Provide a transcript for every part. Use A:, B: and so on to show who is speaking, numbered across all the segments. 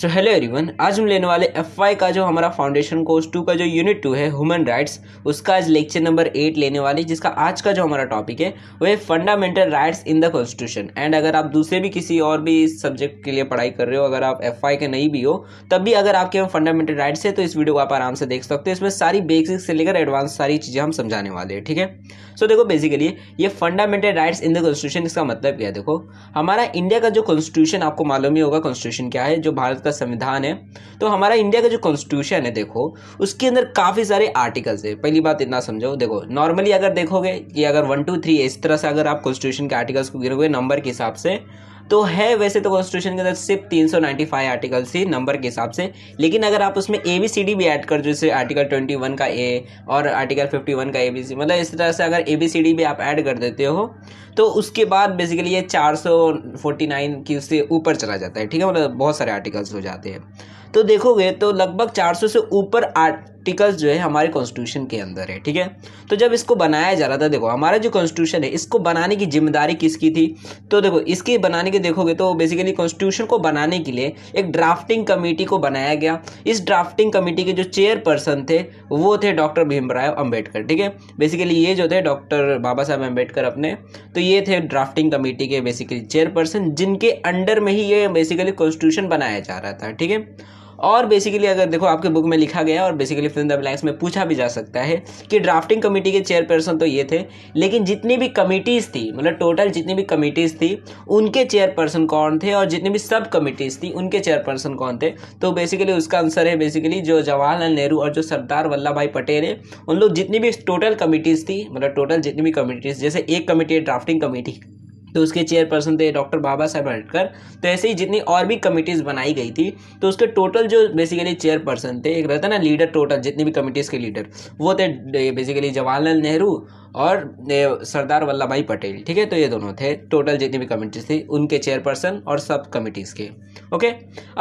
A: So hello everyone आज हम लेने वाले एफ का जो हमारा फाउंडेशन कोर्स टू का जो यूनिट टू है ह्यूमन राइट्स उसका आज लेक्चर नंबर एट लेने वाले जिसका आज का जो हमारा टॉपिक है वो है fundamental rights in the constitution and अगर आप दूसरे भी किसी और भी सब्जेक्ट के लिए पढ़ाई कर रहे हो अगर आप एफ के नहीं भी हो तब भी अगर आपके यहाँ फंडामेंटल राइट्स है तो इस वीडियो को आप आराम से देख सकते हो इसमें सारी बेसिक से लेकर एडवांस सारी चीज़ें हम समझाने वाले हैं ठीक है सो देखो बेसिकली ये fundamental rights in the constitution इसका मतलब क्या है देखो हमारा इंडिया का जो कॉन्स्टिट्यूशन आपको मालूम ही होगा कॉन्स्टिट्यूशन क्या है जो भारत का संविधान है तो हमारा इंडिया का जो कॉन्स्टिट्यूशन है देखो उसके अंदर काफ़ी सारे आर्टिकल्स है पहली बात इतना समझो देखो नॉर्मली अगर देखोगे कि अगर वन टू थ्री इस तरह से अगर आप कॉन्स्टिट्यूशन के आर्टिकल्स को गिरोगे नंबर के हिसाब से तो है वैसे तो कॉन्स्टिट्यूशन के अंदर सिर्फ तीन सौ नाइन्टी फाइव आर्टिकल थी नंबर के हिसाब से लेकिन अगर आप उसमें ए बी सी डी भी ऐड कर जैसे आर्टिकल ट्वेंटी वन का ए और आर्टिकल फिफ्टी वन का ए बी सी मतलब इस तरह से अगर ए बी सी डी भी आप ऐड कर देते हो तो उसके बाद बेसिकली ये चार सौ फोर्टी नाइन की उससे ऊपर चला जाता है ठीक है मतलब बहुत सारे आर्टिकल्स हो जाते हैं तो देखोगे तो लगभग 400 से ऊपर आर्टिकल्स जो है हमारे कॉन्स्टिट्यूशन के अंदर है ठीक है तो जब इसको बनाया जा रहा था देखो हमारा जो कॉन्स्टिट्यूशन है इसको बनाने की जिम्मेदारी किसकी थी तो देखो इसकी बनाने के देखोगे तो बेसिकली कॉन्स्टिट्यूशन को बनाने के लिए एक ड्राफ्टिंग कमेटी को बनाया गया इस ड्राफ्टिंग कमेटी के जो चेयरपर्सन थे वो थे डॉक्टर भीमराव अम्बेडकर ठीक है बेसिकली ये जो थे डॉक्टर बाबा साहब अम्बेडकर अपने तो ये थे ड्राफ्टिंग कमेटी के बेसिकली चेयरपर्सन जिनके अंडर में ही ये बेसिकली कॉन्स्टिट्यूशन बनाया जा रहा था ठीक है और बेसिकली अगर देखो आपके बुक में लिखा गया और बेसिकली फिल्म द ब्लैक्स में पूछा भी जा सकता है कि ड्राफ्टिंग कमेटी के चेयरपर्सन तो ये थे लेकिन जितनी भी कमेटीज़ थी मतलब टोटल जितनी भी कमेटीज़ थी उनके चेयरपर्सन कौन थे और जितनी भी सब कमेटीज़ थी उनके चेयरपर्सन कौन थे तो बेसिकली उसका आंसर है बेसिकली जो जवाहरलाल नेहरू और जो सरदार वल्लभ भाई पटेल है उन लोग जितनी भी टोटल कमेटीज़ थी मतलब टोटल जितनी भी कमिटीज़ जैसे एक कमेटी है ड्राफ्टिंग कमेटी तो उसके चेयरपर्सन थे डॉक्टर बाबा साहेब अम्बेडकर तो ऐसे ही जितनी और भी कमिटीज़ बनाई गई थी तो उसके टोटल जो बेसिकली चेयरपर्सन थे एक रहता ना लीडर टोटल जितनी भी कमिटीज़ के लीडर वो थे बेसिकली जवाहरलाल नेहरू और सरदार वल्लभ भाई पटेल ठीक है तो ये दोनों थे टोटल जितनी भी कमिटीज़ थी उनके चेयरपर्सन और सब कमिटीज़ के ओके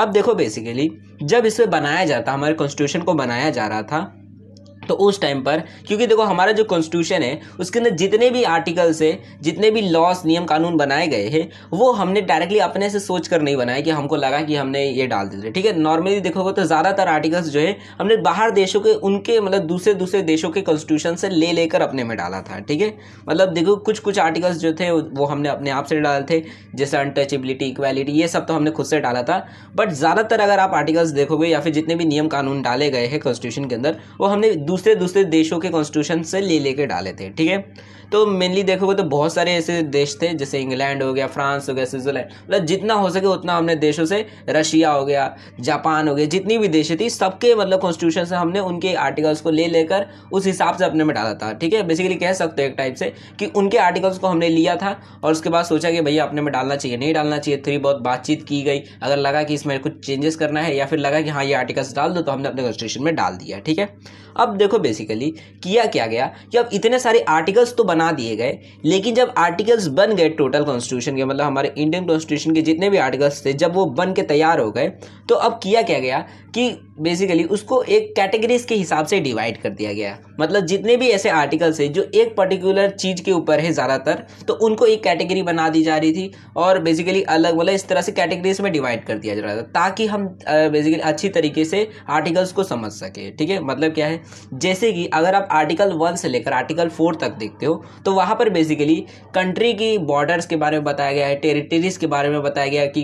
A: अब देखो बेसिकली जब इसे बनाया जाता हमारे कॉन्स्टिट्यूशन को बनाया जा रहा था तो उस टाइम पर क्योंकि देखो हमारा जो कॉन्स्टिट्यूशन है उसके अंदर जितने भी आर्टिकल्स है जितने भी लॉस नियम कानून बनाए गए हैं वो हमने डायरेक्टली अपने से सोच कर नहीं बनाया कि हमको लगा कि हमने ये डाल देते ठीक है नॉर्मली देखोगे तो ज़्यादातर आर्टिकल्स जो है हमने बाहर देशों के उनके मतलब दूसरे दूसरे देशों के कॉन्स्टिट्यूशन से ले लेकर अपने में डाला था ठीक है मतलब देखो कुछ कुछ आर्टिकल्स जो थे वो हमने अपने आप से डाले थे जैसे अनटचेबिलिटी इक्वालिटी ये सब तो हमने खुद से डाला था बट ज़्यादातर अगर आप आर्टिकल्स देखोगे या फिर जितने भी नियम कानून डाले गए हैं कॉन्स्टिट्यूशन के अंदर वो हमने दूसरे दूसरे दूसरे देशों के कॉन्स्टिट्यूशन से ले लेके डाले थे ठीक है तो मेनली देखोगे तो बहुत सारे ऐसे देश थे जैसे इंग्लैंड हो गया फ्रांस हो गया स्विट्जरलैंड मतलब जितना हो सके उतना हमने देशों से रशिया हो गया जापान हो गया जितनी भी देश थी सबके मतलब कॉन्स्टिट्यूशन से हमने उनके आर्टिकल्स को ले लेकर उस हिसाब से अपने में डाला था ठीक है बेसिकली कह सकते हो एक टाइप से कि उनके आर्टिकल्स को हमने लिया था और उसके बाद सोचा कि भैया अपने में डालना चाहिए नहीं डालना चाहिए थोड़ी बहुत बातचीत की गई अगर लगा कि इसमें कुछ चेंजेस करना है या फिर लगा कि हाँ ये आर्टिकल्स डाल दो तो हमने अपने कॉन्स्टिट्यूशन में डाल दिया ठीक है अब देखो बेसिकली किया क्या गया कि अब इतने सारे आर्टिकल्स तो बना दिए गए लेकिन जब आर्टिकल्स बन गए टोटल कॉन्स्टिट्यूशन के मतलब हमारे इंडियन कॉन्स्टिट्यूशन के जितने भी आर्टिकल्स थे जब वो बन के तैयार हो गए तो अब किया क्या गया कि बेसिकली उसको एक कैटेगरीज के हिसाब से डिवाइड कर दिया गया मतलब जितने भी ऐसे आर्टिकल्स हैं जो एक पर्टिकुलर चीज़ के ऊपर है ज़्यादातर तो उनको एक कैटेगरी बना दी जा रही थी और बेसिकली अलग मतलब इस तरह से कैटेगरीज में डिवाइड कर दिया जा रहा था ताकि हम बेसिकली अच्छी तरीके से आर्टिकल्स को समझ सकें ठीक है मतलब क्या है जैसे कि अगर आप आर्टिकल वन से लेकर आर्टिकल फोर तक देखते हो तो वहाँ पर बेसिकली कंट्री की बॉर्डर्स के बारे में बताया गया है टेरिटरीज के बारे में बताया गया कि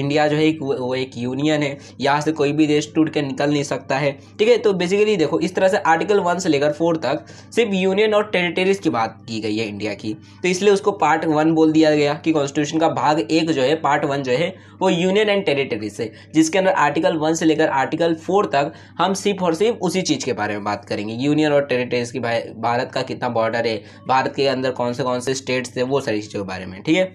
A: इंडिया जो है वो एक यूनियन है यहाँ से कोई भी देश टूट के निकल नहीं सकता है ठीक है तो बेसिकली देखो इस तरह से आर्टिकल वन से लेकर फोर तक सिर्फ यूनियन और टेरिटरीज की बात की गई है इंडिया की तो इसलिए उसको पार्ट वन बोल दिया गया कि कॉन्स्टिट्यूशन का भाग एक जो है पार्ट वन जो है वो यूनियन एंड टेरिटरीज से जिसके अंदर आर्टिकल वन से लेकर आर्टिकल फोर तक हम सिर्फ और सिर्फ उसी चीज़ के बारे में बात करेंगे यूनियन और टेरिटरीज की भारत का कितना बॉर्डर है भारत के अंदर कौन से कौन से स्टेट्स है वो सारी चीज़ों के बारे में ठीक है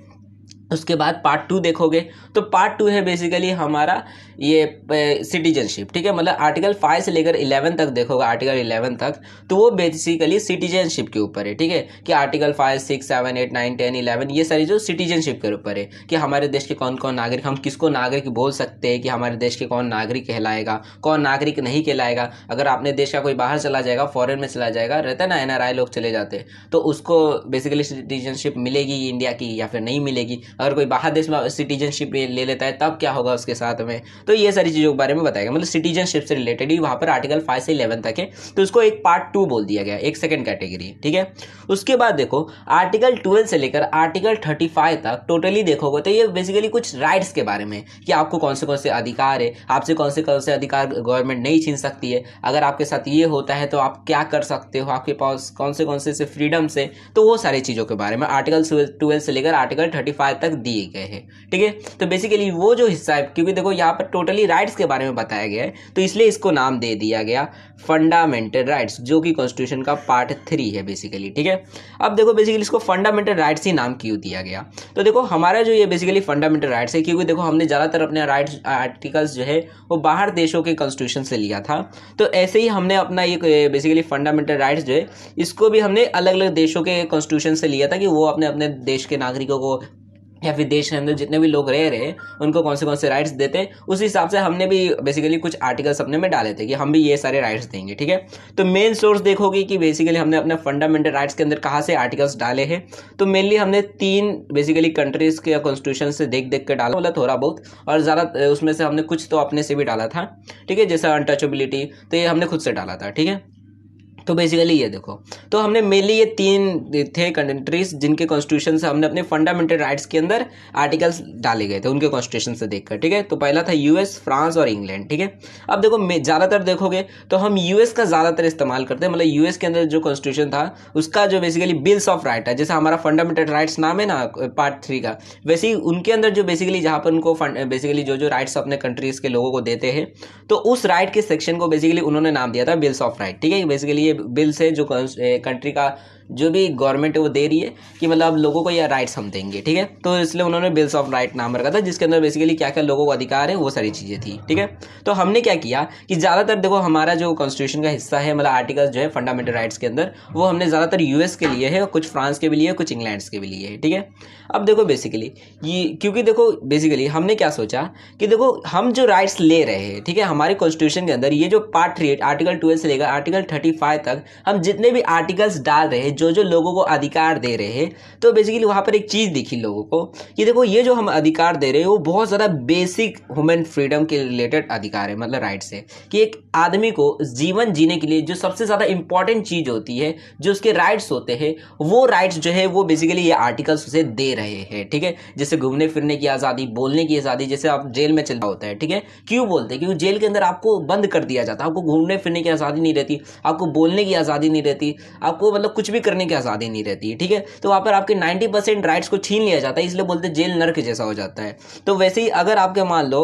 A: उसके बाद पार्ट टू देखोगे तो पार्ट टू है बेसिकली हमारा ये सिटीजनशिप ठीक है मतलब आर्टिकल फाइव से लेकर इलेवन तक देखोगे आर्टिकल इलेवन तक तो वो बेसिकली सिटीजनशिप के ऊपर है ठीक है कि article five six seven eight nine ten eleven ये सारी जो सिटीजनशिप के ऊपर है कि हमारे देश के कौन कौन नागरिक हम किसको नागरिक बोल सकते हैं कि हमारे देश के कौन नागरिक कहलाएगा कौन नागरिक नहीं कहलाएगा अगर आपने देश का कोई बाहर चला जाएगा फॉरन में चला जाएगा रहता ना एन लोग चले जाते तो उसको बेसिकली सिटीजनशिप मिलेगी इंडिया की या फिर नहीं मिलेगी अगर कोई बाहर देश में सिटीजनशिप ले लेता है तब क्या होगा उसके साथ में तो ये सारी चीज़ों के बारे में गया मतलब सिटीजनशिप से रिलेटेड ही वहाँ पर आर्टिकल फाइव से इलेवन तक है तो उसको एक पार्ट टू बोल दिया गया एक सेकेंड कैटेगरी ठीक है उसके बाद देखो आर्टिकल ट्वेल्व से लेकर आर्टिकल थर्टी फाइव तक टोटली देखोगे तो ये बेसिकली कुछ राइट्स के बारे में कि आपको कौन से कौन से अधिकार है आपसे कौन से कौन से अधिकार गवर्नमेंट नहीं छीन सकती है अगर आपके साथ ये होता है तो आप क्या कर सकते हो आपके पास कौन से कौन से फ्रीडम्स है तो वो सारी चीज़ों के बारे में आर्टिकल ट्वेल्व से लेकर आर्टिकल थर्टी फाइव तक दिए गए हैं ठीक है तो बेसिकली वो जो हिस्सा है क्योंकि देखो यहाँ पर टोटली राइट्स के बारे में बताया गया है तो इसलिए इसको नाम दे दिया गया फंडामेंटल राइट्स जो कि कॉन्स्टिट्यूशन का पार्ट थ्री है बेसिकली ठीक है अब देखो बेसिकली इसको फंडामेंटल राइट्स ही नाम क्यों दिया गया तो देखो हमारा जो ये बेसिकली फंडामेंटल राइट्स है क्योंकि देखो हमने ज़्यादातर अपने राइट्स आर्टिकल्स जो है वो बाहर देशों के कॉन्स्टिट्यूशन से लिया था तो ऐसे ही हमने अपना ये बेसिकली फंडामेंटल राइट्स जो है इसको भी हमने अलग अलग देशों के कॉन्स्टिट्यूशन से लिया था कि वो अपने अपने देश के नागरिकों को या फिर देश के अंदर जितने भी लोग रह रहे हैं उनको कौन से कौन से राइट्स देते हैं उस हिसाब से हमने भी बेसिकली कुछ आर्टिकल्स अपने में डाले थे कि हम भी ये सारे राइट्स देंगे ठीक है तो मेन सोर्स देखोगे कि बेसिकली हमने अपने फंडामेंटल राइट्स के अंदर कहाँ से आर्टिकल्स डाले हैं तो मेनली हमने तीन बेसिकली कंट्रीज के कॉन्स्टिट्यूशन से देख देख के डाला मतलब थोड़ा बहुत और ज़्यादा उसमें से हमने कुछ तो अपने से भी डाला था ठीक है जैसे अनटचेबिलिटी तो ये हमने खुद से डाला था ठीक है तो बेसिकली ये देखो तो हमने मेनली ये तीन थे कंट्रीज जिनके कॉन्स्टिट्यूशन से हमने अपने फंडामेंटल राइट्स के अंदर आर्टिकल्स डाले गए थे उनके कॉन्स्टिट्यूशन से देखकर ठीक है तो पहला था यूएस फ्रांस और इंग्लैंड ठीक है अब देखो ज़्यादातर देखोगे तो हम यूएस का ज़्यादातर इस्तेमाल करते हैं मतलब यूएस के अंदर जो कॉन्स्टिट्यूशन था उसका जो बेसिकली बिल्स ऑफ राइट है जैसे हमारा फंडामेंटल राइट्स नाम है ना पार्ट थ्री का वैसे ही उनके अंदर जो बेसिकली जहाँ पर उनको बेसिकली जो जो राइट्स अपने कंट्रीज के लोगों को देते हैं तो उस राइट के सेक्शन को बेसिकली उन्होंने नाम दिया था बिल्स ऑफ राइट ठीक है बेसिकली बिल्स हैं जो कंट्री का जो भी गवर्नमेंट है वो दे रही है कि मतलब लोगों को यह राइट्स हम देंगे ठीक है तो इसलिए उन्होंने बिल्स ऑफ राइट नाम रखा था जिसके अंदर बेसिकली क्या क्या लोगों को अधिकार है वो सारी चीज़ें थी ठीक है तो हमने क्या किया कि ज़्यादातर देखो हमारा जो कॉन्स्टिट्यूशन का हिस्सा है मतलब आर्टिकल जो है फंडामेंटल राइट्स के अंदर वो हमने ज़्यादातर यूएस के लिए है कुछ फ्रांस के भी लिए कुछ इंग्लैंड के भी लिए है ठीक है अब देखो बेसिकली ये क्योंकि देखो बेसिकली हमने क्या सोचा कि देखो हम जो राइट्स ले रहे हैं ठीक है हमारे कॉन्स्टिट्यूशन के अंदर ये जो पार्ट थ्री आर्टिकल ट्वेल्व से लेकर आर्टिकल थर्टी फाइव तक हम जितने भी आर्टिकल्स डाल रहे हैं जो जो लोगों को अधिकार दे रहे हैं तो बेसिकली वहाँ पर एक चीज़ दिखी लोगों को कि देखो ये जो हम अधिकार दे रहे हैं वो बहुत ज़्यादा बेसिक वुमेन फ्रीडम के रिलेटेड अधिकार है मतलब राइट्स है कि एक आदमी को जीवन जीने के लिए जो सबसे ज़्यादा इंपॉर्टेंट चीज़ होती है जो उसके राइट्स होते हैं वो राइट्स जो है वो बेसिकली ये आर्टिकल्स उसे दे रहे हैं ठीक है जैसे घूमने फिरने की आज़ादी बोलने की आज़ादी जैसे आप जेल में चलना होता है ठीक है क्यों बोलते हैं क्योंकि जेल के अंदर आपको बंद कर दिया जाता है आपको घूमने फिरने की आज़ादी नहीं रहती आपको बोलने की आज़ादी नहीं रहती आपको मतलब कुछ भी करने की आज़ादी नहीं रहती है ठीक है तो वहाँ पर आपके नाइन्टी परसेंट राइट्स को छीन लिया जाता है इसलिए बोलते जेल नर्क जैसा हो जाता है तो वैसे ही अगर आपके मान लो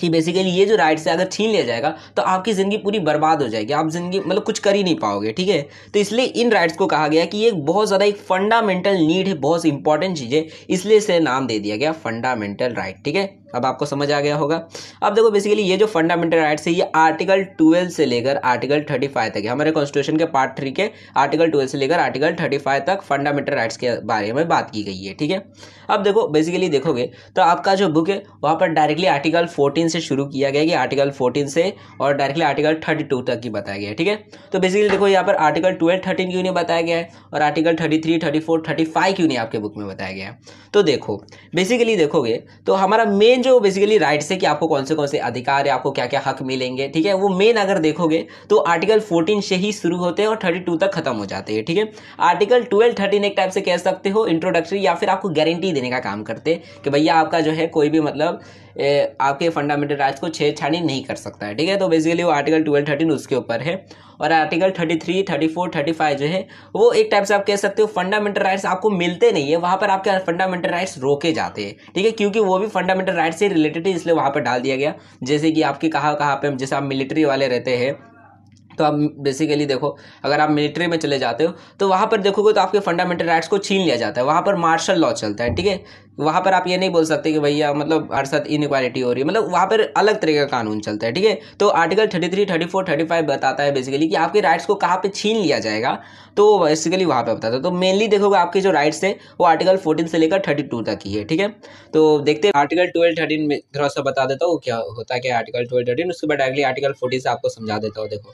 A: कि बेसिकली ये जो राइट्स है अगर छीन लिया जाएगा तो आपकी ज़िंदगी पूरी बर्बाद हो जाएगी आप ज़िंदगी मतलब कुछ कर ही नहीं पाओगे ठीक है तो इसलिए इन राइट्स को कहा गया कि ये बहुत ज़्यादा एक फंडामेंटल नीड है बहुत इंपॉर्टेंट चीज़ है इसलिए इसे नाम दे दिया गया फंडामेंटल राइट ठीक है अब आपको समझ आ गया होगा अब देखो बेसिकली ये जो फंडामेंटल राइट्स है ये आर्टिकल ट्वेल्व से लेकर आर्टिकल थर्टी फाइव तक हमारे कॉन्स्टिट्यूशन के पार्ट थ्री के आर्टिकल ट्वेल्व से लेकर आर्टिकल थर्टी फाइव तक फंडामेंटल राइट्स के बारे में बात की गई है ठीक है अब देखो बेसिकली देखोगे तो आपका जो बुक है वहाँ पर डायरेक्टली आर्टिकल फोर्टीन से शुरू किया गया कि आर्टिकल फोर्टीन से और डायरेक्टली आर्टिकल थर्टी टू तक ही बताया गया ठीक है तो बेसिकली देखो यहाँ पर आर्टिकल ट्वेल्व थर्टीन क्यों नहीं बताया गया है और article thirty three thirty four thirty five क्यों नहीं आपके बुक में बताया गया है तो देखो बेसिकली देखोगे तो हमारा मेन जो बेसिकली राइट्स है कि आपको कौन से कौन से अधिकार है आपको क्या क्या हक मिलेंगे ठीक है वो मेन अगर देखोगे तो आर्टिकल फोर्टीन से ही शुरू होते हैं और थर्टी टू तक खत्म हो जाते हैं ठीक है आर्टिकल ट्वेल्व थर्टीन एक टाइप से कह सकते हो इंट्रोडक्टरी या फिर आपको गारंटी देने का काम करते कि भैया आपका जो है कोई भी मतलब ए, आपके फंडामेंटल राइट्स को छेड़छाड़ी नहीं कर सकता है ठीक है तो बेसिकली वो आर्टिकल ट्वेल्व थर्टीन उसके ऊपर है और article thirty three thirty four thirty five जो है वो एक टाइप से आप कह सकते हो फंडामेंटल राइट्स आपको मिलते नहीं है वहाँ पर आपके फंडामेंटल राइट्स रोके जाते हैं ठीक है क्योंकि वो भी फंडामेंटल राइट्स से रिलेटेड है इसलिए वहाँ पर डाल दिया गया जैसे कि आपके कहाँ कहाँ पर जैसे आप मिलिट्री वाले रहते हैं तो आप बेसिकली देखो अगर आप मिलिट्री में चले जाते हो तो वहाँ पर देखोगे तो आपके फंडामेंटल राइट्स को छीन लिया जाता है वहाँ पर मार्शल लॉ चलता है ठीक है वहाँ पर आप ये नहीं बोल सकते कि भैया मतलब हर साथ इनक्वालिटी हो रही है मतलब वहाँ पर अलग तरह का कानून चलता है ठीक है तो article thirty three thirty four thirty five बताता है बेसिकली कि आपके राइट्स को कहाँ पर छीन लिया जाएगा तो बेसिकली वहाँ पर बताता है तो मेनली देखोगे आपके जो राइट्स है वो आर्टिकल फोर्टीन से लेकर थर्टी टू तक ही है ठीक है तो देखते हैं आर्टिकल ट्वेल्व थर्टीन में थोड़ा सा बता देता हूँ क्या होता है क्या आर्टिकल ट्वेल्व थर्टीन उसके बाद डायरेक्टली आर्टिकल फोर्टीन से आपको समझा देता हूँ देखो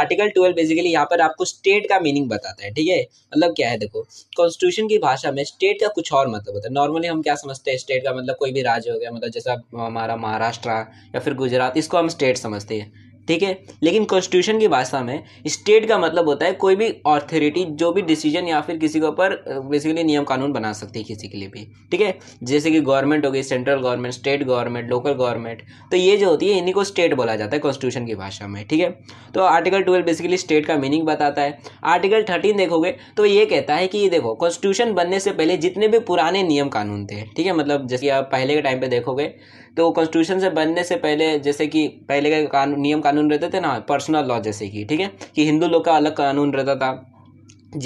A: आर्टिकल ट्वेल्व बेसिकली यहाँ पर आपको स्टेट का मीनिंग बताता है ठीक है मतलब क्या है देखो कॉन्स्टिट्यूशन की भाषा में स्टेट का कुछ और मतलब होता है नॉर्मली हम क्या समझते हैं स्टेट का मतलब कोई भी राज्य हो गया मतलब जैसा हमारा महाराष्ट्र या फिर गुजरात इसको हम स्टेट समझते हैं ठीक है लेकिन कॉन्स्टिट्यूशन की भाषा में स्टेट का मतलब होता है कोई भी ऑथोरिटी जो भी डिसीजन या फिर किसी के ऊपर बेसिकली नियम कानून बना सकती है किसी के लिए भी ठीक है जैसे कि गवर्नमेंट हो गई central government state government local government तो ये जो होती है इन्हीं को स्टेट बोला जाता है कॉन्स्टिट्यूशन की भाषा में ठीक है तो आर्टिकल ट्वेल्व बेसिकली स्टेट का मीनिंग बताता है आर्टिकल थर्टीन देखोगे तो ये कहता है कि देखो कॉन्स्टिट्यूशन बनने से पहले जितने भी पुराने नियम कानून थे ठीक है मतलब जैसे आप पहले के टाइम पे देखोगे तो कॉन्स्टिट्यूशन से बनने से पहले जैसे कि पहले के कानून नियम कानून रहते थे ना पर्सनल लॉ जैसे कि ठीक है कि हिंदू लोग का अलग कानून रहता था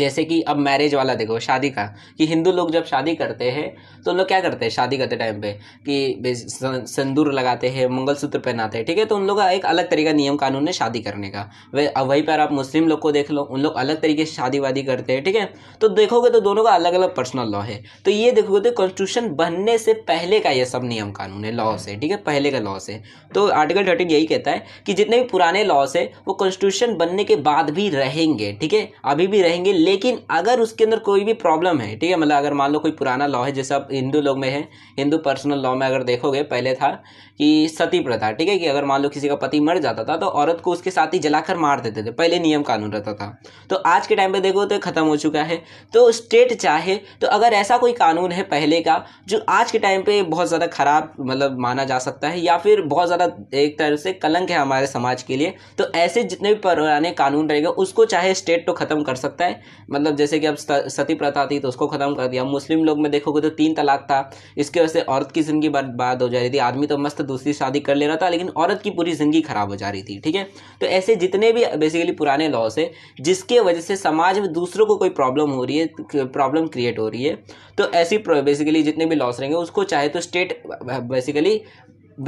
A: जैसे कि अब मैरिज वाला देखो शादी का कि हिंदू लोग जब शादी करते हैं तो लोग क्या करते हैं शादी करते टाइम पे कि सिंदूर लगाते हैं मंगलसूत्र पहनाते हैं ठीक है तो उन लोग का एक अलग तरीका नियम कानून है शादी करने का वे वहीं पर आप मुस्लिम लोग को देख लो उन लोग अलग तरीके से शादी वादी करते हैं ठीक है तो देखोगे तो दोनों का अलग अलग पर्सनल लॉ है तो ये देखोगे तो कॉन्स्टिट्यूशन बनने से पहले का ये सब नियम कानून है लॉ से ठीक है पहले का लॉ से तो आर्टिकल थर्टीन यही कहता है कि जितने भी पुराने लॉस है वो कॉन्स्टिट्यूशन बनने के बाद भी रहेंगे ठीक है अभी भी रहेंगे लेकिन अगर उसके अंदर कोई भी प्रॉब्लम है ठीक है मतलब अगर मान लो कोई पुराना लॉ है जैसे अब हिंदू लोग में है हिंदू पर्सनल लॉ में अगर देखोगे पहले था कि सती प्रथा ठीक है कि अगर मान लो किसी का पति मर जाता था तो औरत को उसके साथ ही जलाकर मार देते थे पहले नियम कानून रहता था तो आज के टाइम पे देखो तो ख़त्म हो चुका है तो स्टेट चाहे तो अगर ऐसा कोई कानून है पहले का जो आज के टाइम पे बहुत ज़्यादा ख़राब मतलब माना जा सकता है या फिर बहुत ज़्यादा एक तरह से कलंक है हमारे समाज के लिए तो ऐसे जितने भी पुराने कानून रहेगा उसको चाहे स्टेट तो ख़त्म कर सकता है मतलब जैसे कि अब सती प्रथा थी तो उसको ख़त्म कर दिया मुस्लिम लोग में देखोगे तो तीन तलाक था इसकी वजह से औरत की ज़िंदगी बर्बाद हो जा रही थी आदमी तो मस्त दूसरी शादी कर ले रहा था लेकिन औरत की पूरी ज़िंदगी ख़राब हो जा रही थी ठीक है तो ऐसे जितने भी बेसिकली पुराने लॉस है जिसके वजह से समाज में दूसरों को कोई प्रॉब्लम हो रही है प्रॉब्लम क्रिएट हो रही है तो ऐसी बेसिकली जितने भी लॉस रहेंगे उसको चाहे तो स्टेट बेसिकली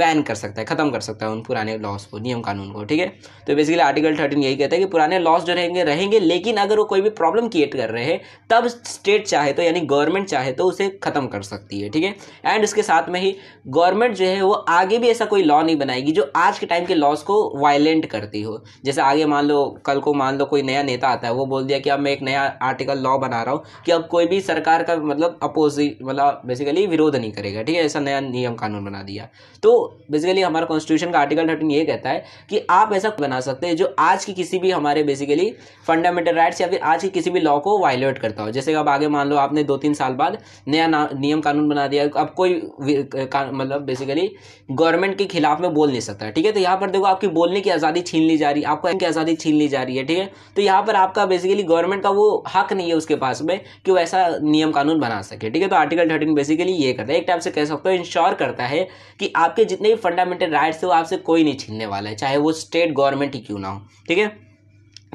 A: बैन कर सकता है ख़त्म कर सकता है उन पुराने लॉस को नियम कानून को ठीक है तो बेसिकली आर्टिकल थर्टीन यही कहता है कि पुराने लॉस जो रहेंगे रहेंगे लेकिन अगर वो कोई भी प्रॉब्लम क्रिएट कर रहे हैं तब स्टेट चाहे तो यानी गवर्नमेंट चाहे तो उसे ख़त्म कर सकती है ठीक है एंड उसके साथ में ही गवर्नमेंट जो है वो आगे भी ऐसा कोई लॉ नहीं बनाएगी जो आज के टाइम के लॉस को वायलेंट करती हो जैसे आगे मान लो कल को मान लो कोई नया नेता आता है वो बोल दिया कि अब मैं एक नया आर्टिकल लॉ बना रहा हूँ कि अब कोई भी सरकार का मतलब अपोजिट मतलब बेसिकली विरोध नहीं करेगा ठीक है ऐसा नया नियम कानून बना दिया तो बेसिकली हमारा कॉन्स्टिट्यूशन का आर्टिकल थर्टीन ये कहता है कि आप ऐसा बना सकते हैं जो आज की किसी भी हमारे बेसिकली फंडामेंटल राइट्स या फिर आज की किसी भी लॉ को वायलेट करता हो जैसे अब आगे मान लो आपने दो तीन साल बाद नया नियम कानून बना दिया अब कोई मतलब बेसिकली गवर्नमेंट के खिलाफ में बोल नहीं सकता ठीक है तो यहाँ पर देखो आपकी बोलने की आज़ादी छीन ली जा रही है आपको इनकी आज़ादी छीन ली जा रही है ठीक है तो यहाँ पर आपका बेसिकली गवर्नमेंट का वो हक नहीं है उसके पास में कि वो ऐसा नियम कानून बना सके ठीक है तो आर्टिकल थर्टीन बेसिकली ये करता है एक टाइप से कह सकते हो इंश्योर करता है कि आपके जितने भी फंडामेंटल राइट्स है वो आपसे कोई नहीं छीनने वाला है चाहे वो स्टेट गवर्नमेंट ही क्यों ना हो ठीक है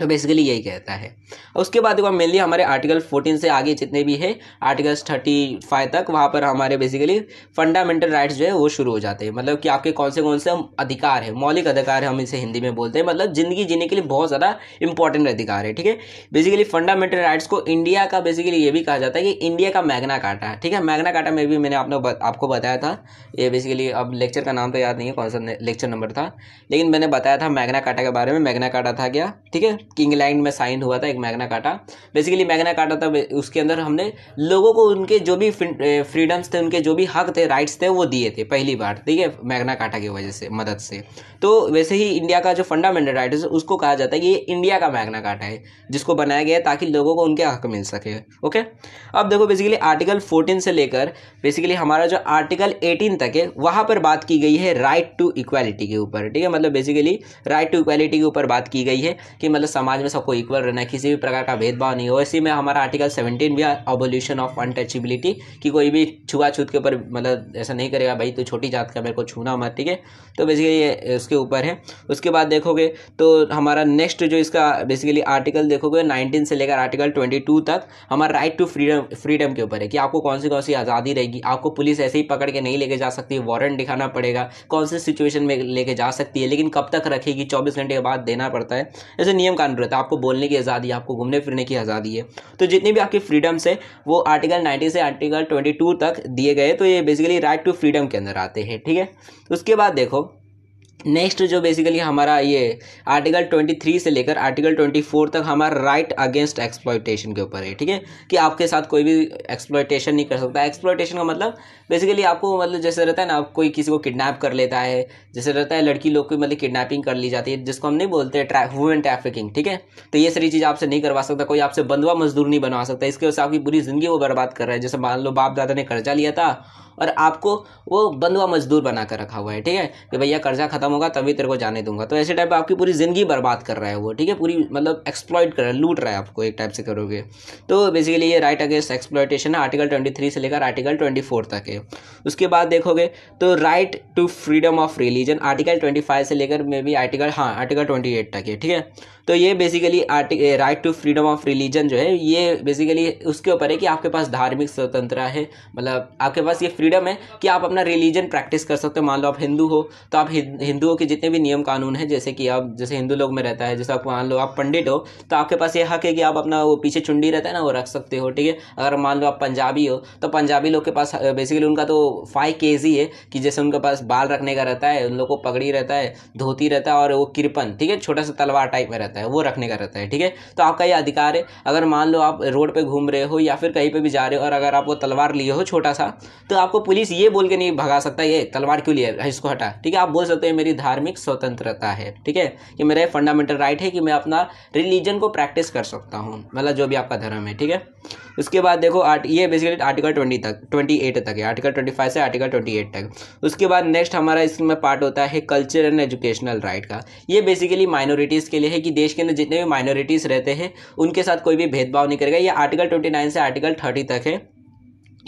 A: तो बेसिकली यही कहता है उसके बाद देखो मेनली हमारे आर्टिकल 14 से आगे जितने भी है आर्टिकल्स 35 तक वहाँ पर हमारे बेसिकली फंडामेंटल राइट्स जो है वो शुरू हो जाते हैं मतलब कि आपके कौन से कौन से अधिकार है मौलिक अधिकार है हम इसे हिंदी में बोलते हैं मतलब ज़िंदगी जीने के लिए बहुत ज़्यादा इंपॉर्टेंट अधिकार है ठीक है बेसिकली फंडामेंटल राइट्स को इंडिया का बेसिकली ये भी कहा जाता है कि इंडिया का मैगना काटा है ठीक है मैगना काटा में भी मैंने आपने आपको बताया था ये बेसिकली अब लेक्चर का नाम तो याद नहीं है कौन सा लेक्चर नंबर था लेकिन मैंने बताया था मैगना काटा के बारे में मैगना काटा था क्या ठीक है इंग्लैंड में साइन हुआ था एक मैगना काटा बेसिकली मैगना काटा था उसके अंदर हमने लोगों को उनके जो भी फ्रीडम्स थे उनके जो भी हक थे राइट्स थे वो दिए थे पहली बार ठीक है मैगना काटा की वजह से मदद से तो वैसे ही इंडिया का जो फंडामेंटल राइट है उसको कहा जाता है कि ये इंडिया का मैगना काटा है जिसको बनाया गया है ताकि लोगों को उनके हक मिल सके ओके अब देखो बेसिकली आर्टिकल फोर्टीन से लेकर बेसिकली हमारा जो आर्टिकल एटीन तक है वहाँ पर बात की गई है राइट टू इक्वालिटी के ऊपर ठीक है मतलब बेसिकली राइट टू इक्वालिटी के ऊपर बात की गई है कि मतलब समाज में सबको इक्वल रहना है किसी भी प्रकार का भेदभाव नहीं हो इसी में हमारा आर्टिकल सेवनटीन भी अबोल्यूशन ऑफ अनटचेबिलिटी कि कोई भी छुआछूत के ऊपर मतलब ऐसा नहीं करेगा भाई तो छोटी जात का मेरे को छूना मत ठीक है तो बेसिकली ये उसके ऊपर है उसके बाद देखोगे तो हमारा नेक्स्ट जो इसका बेसिकली आर्टिकल देखोगे नाइनटीन से लेकर आर्टिकल ट्वेंटी टू तक हमारा राइट टू फ्रीडम फ्रीडम के ऊपर है कि आपको कौन सी कौन सी आज़ादी रहेगी आपको पुलिस ऐसे ही पकड़ के नहीं लेके जा सकती वारंट दिखाना पड़ेगा कौन सी सिचुएशन में लेके जा सकती है लेकिन कब तक रखेगी चौबीस घंटे के बाद देना पड़ता है ऐसे नियम का रहता था आपको बोलने की आज़ादी आपको घूमने फिरने की आज़ादी है तो जितनी भी आपकी फ्रीडम्स है वो आर्टिकल नाइन्टी से आर्टिकल ट्वेंटी तक दिए गए तो ये बेसिकली राइट टू फ्रीडम के अंदर आते हैं ठीक है उसके बाद देखो नेक्स्ट जो बेसिकली हमारा ये आर्टिकल 23 से लेकर आर्टिकल 24 तक हमारा राइट अगेंस्ट एक्सप्लॉयटेशन के ऊपर है ठीक है कि आपके साथ कोई भी एक्सप्लॉयटेशन नहीं कर सकता एक्सप्लॉयटेशन का मतलब बेसिकली आपको मतलब जैसे रहता है ना आप कोई किसी को किडनैप कर लेता है जैसे रहता है लड़की लोग की मतलब किडनैपिंग कर ली जाती है जिसको हम नहीं बोलते ट्रा वुमेन ट्रैफिकिंग ठीक है तो ये सारी चीज़ आपसे नहीं करवा सकता कोई आपसे बंधवा मजदूर नहीं बनवा सकता इसके वजह से आपकी पूरी ज़िंदगी वो बर्बाद कर रहा है जैसे मान लो बाप दादा ने कर्जा लिया था और आपको वो बंधुआ मजदूर बना कर रखा हुआ है ठीक है कि भैया कर्जा खत्म होगा तभी तेरे को जाने दूंगा तो ऐसे टाइप आपकी पूरी ज़िंदगी बर्बाद कर रहा है वो ठीक है पूरी मतलब एक्सप्लॉयट कर रहा है लूट रहा है आपको एक टाइप से करोगे तो बेसिकली ये राइट अगेंस्ट एक्सप्लॉयटेशन है आर्टिकल ट्वेंटी से लेकर आर्टिकल ट्वेंटी तक है उसके बाद देखोगे तो right to freedom of religion article twenty से लेकर मे बी आर्टिकल हाँ आर्टिकल ट्वेंटी तक है ठीक है तो ये basically right to freedom of religion जो है ये बेसिकली उसके ऊपर है कि आपके पास धार्मिक स्वतंत्रता है मतलब आपके पास ये फ्रीडम है कि आप अपना रिलीजन प्रैक्टिस कर सकते हो मान लो आप हिंदू हो तो आप हिंदुओं के जितने भी नियम कानून हैं जैसे कि आप जैसे हिंदू लोग में रहता है जैसे आप मान लो आप पंडित हो तो आपके पास ये हक है कि आप अपना वो पीछे चुंडी रहता है ना वो रख सकते हो ठीक है अगर मान लो आप पंजाबी हो तो पंजाबी लोग के पास बेसिकली उनका तो फाइव के है कि जैसे उनके पास बाल रखने का रहता है उन लोग को पगड़ी रहता है धोती रहता है और वो किरपन ठीक है छोटा सा तलवार टाइप में रहता है रहता है वो रखने का रहता है ठीक है तो आपका ये अधिकार है अगर मान लो आप रोड पर घूम रहे हो या फिर कहीं पर भी जा रहे हो और अगर आप वो तलवार लिए हो छोटा सा तो आपको पुलिस ये बोल के नहीं भगा सकता ये तलवार क्यों लिया इसको हटा ठीक है आप बोल सकते हो मेरी धार्मिक स्वतंत्रता है ठीक है कि मेरा फंडामेंटल राइट है कि मैं अपना रिलीजन को प्रैक्टिस कर सकता हूँ मतलब जो भी आपका धर्म है ठीक है उसके बाद देखो आर्ट ये बेसिकली आर्टिकल ट्वेंटी तक ट्वेंटी एट तक है आर्टिकल ट्वेंटी फाइव से आर्टिकल ट्वेंटी एट तक उसके बाद नेक्स्ट हमारा इसमें पार्ट होता है कल्चर एंड एजुकेशनल राइट का ये बेसिकली माइनॉरिटीज़ के लिए है कि देश देश के अंदर जितने भी माइनॉरिटीज़ रहते हैं उनके साथ कोई भी भेदभाव नहीं करेगा ये आर्टिकल ट्वेंटी नाइन से आर्टिकल थर्टी तक है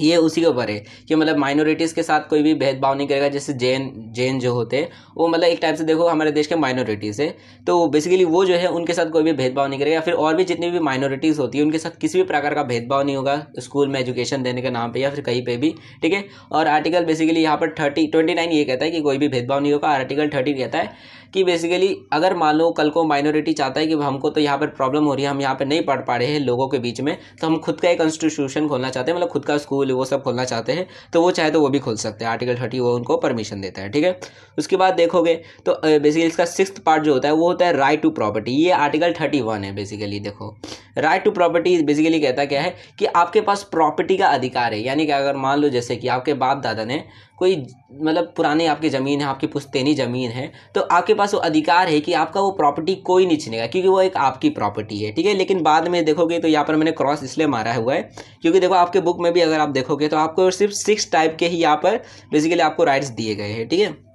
A: ये उसी के ऊपर है कि मतलब माइनॉरिटीज़ के साथ कोई भी भेदभाव नहीं करेगा जैसे जैन जैन जो होते हैं वो मतलब एक टाइप से देखो हमारे देश के माइनॉरिटीज़ है तो बेसिकली वो जो है उनके साथ कोई भी भेदभाव नहीं करेगा फिर और भी जितनी भी माइनॉरिटीज़ होती है उनके साथ किसी भी प्रकार का भेदभाव नहीं होगा स्कूल में एजुकेशन देने के नाम पर या फिर कहीं पर भी ठीक है और आर्टिकल बेसिकली यहाँ पर थर्टी ट्वेंटी नाइन ये कहता है कि कोई भी भेदभाव नहीं होगा आर्टिकल थर्टी कहता है कि बेसिकली अगर मान लो कल को माइनॉरिटी चाहता है कि हमको तो यहाँ पर प्रॉब्लम हो रही है हम यहाँ पर नहीं पढ़ पा रहे हैं लोगों के बीच में तो हम खुद का एक इंस्टीट्यूशन खोलना चाहते हैं मतलब खुद का स्कूल वो सब खोलना चाहते हैं तो वो चाहे तो वो भी खोल सकते हैं आर्टिकल थर्टी वो उनको परमिशन देता है ठीक है उसके बाद देखोगे तो बेसिकली इसका सिक्स पार्ट जो होता है वो होता है राइट टू प्रॉपर्टी ये आर्टिकल थर्टी वन है बेसिकली देखो राइट टू प्रॉपर्टी बेसिकली कहता क्या है कि आपके पास प्रॉपर्टी का अधिकार है यानी कि अगर मान लो जैसे कि आपके बाप दादा ने कोई मतलब पुराने आपकी ज़मीन है आपकी पुस्तैनी ज़मीन है तो आपके पास वो अधिकार है कि आपका वो प्रॉपर्टी कोई नहीं छीनेगा क्योंकि वो एक आपकी प्रॉपर्टी है ठीक है लेकिन बाद में देखोगे तो यहाँ पर मैंने क्रॉस इसलिए मारा हुआ है क्योंकि देखो आपके बुक में भी अगर आप देखोगे तो आपको सिर्फ सिक्स टाइप के ही यहाँ पर बेसिकली आपको राइट्स दिए गए हैं ठीक है थीके?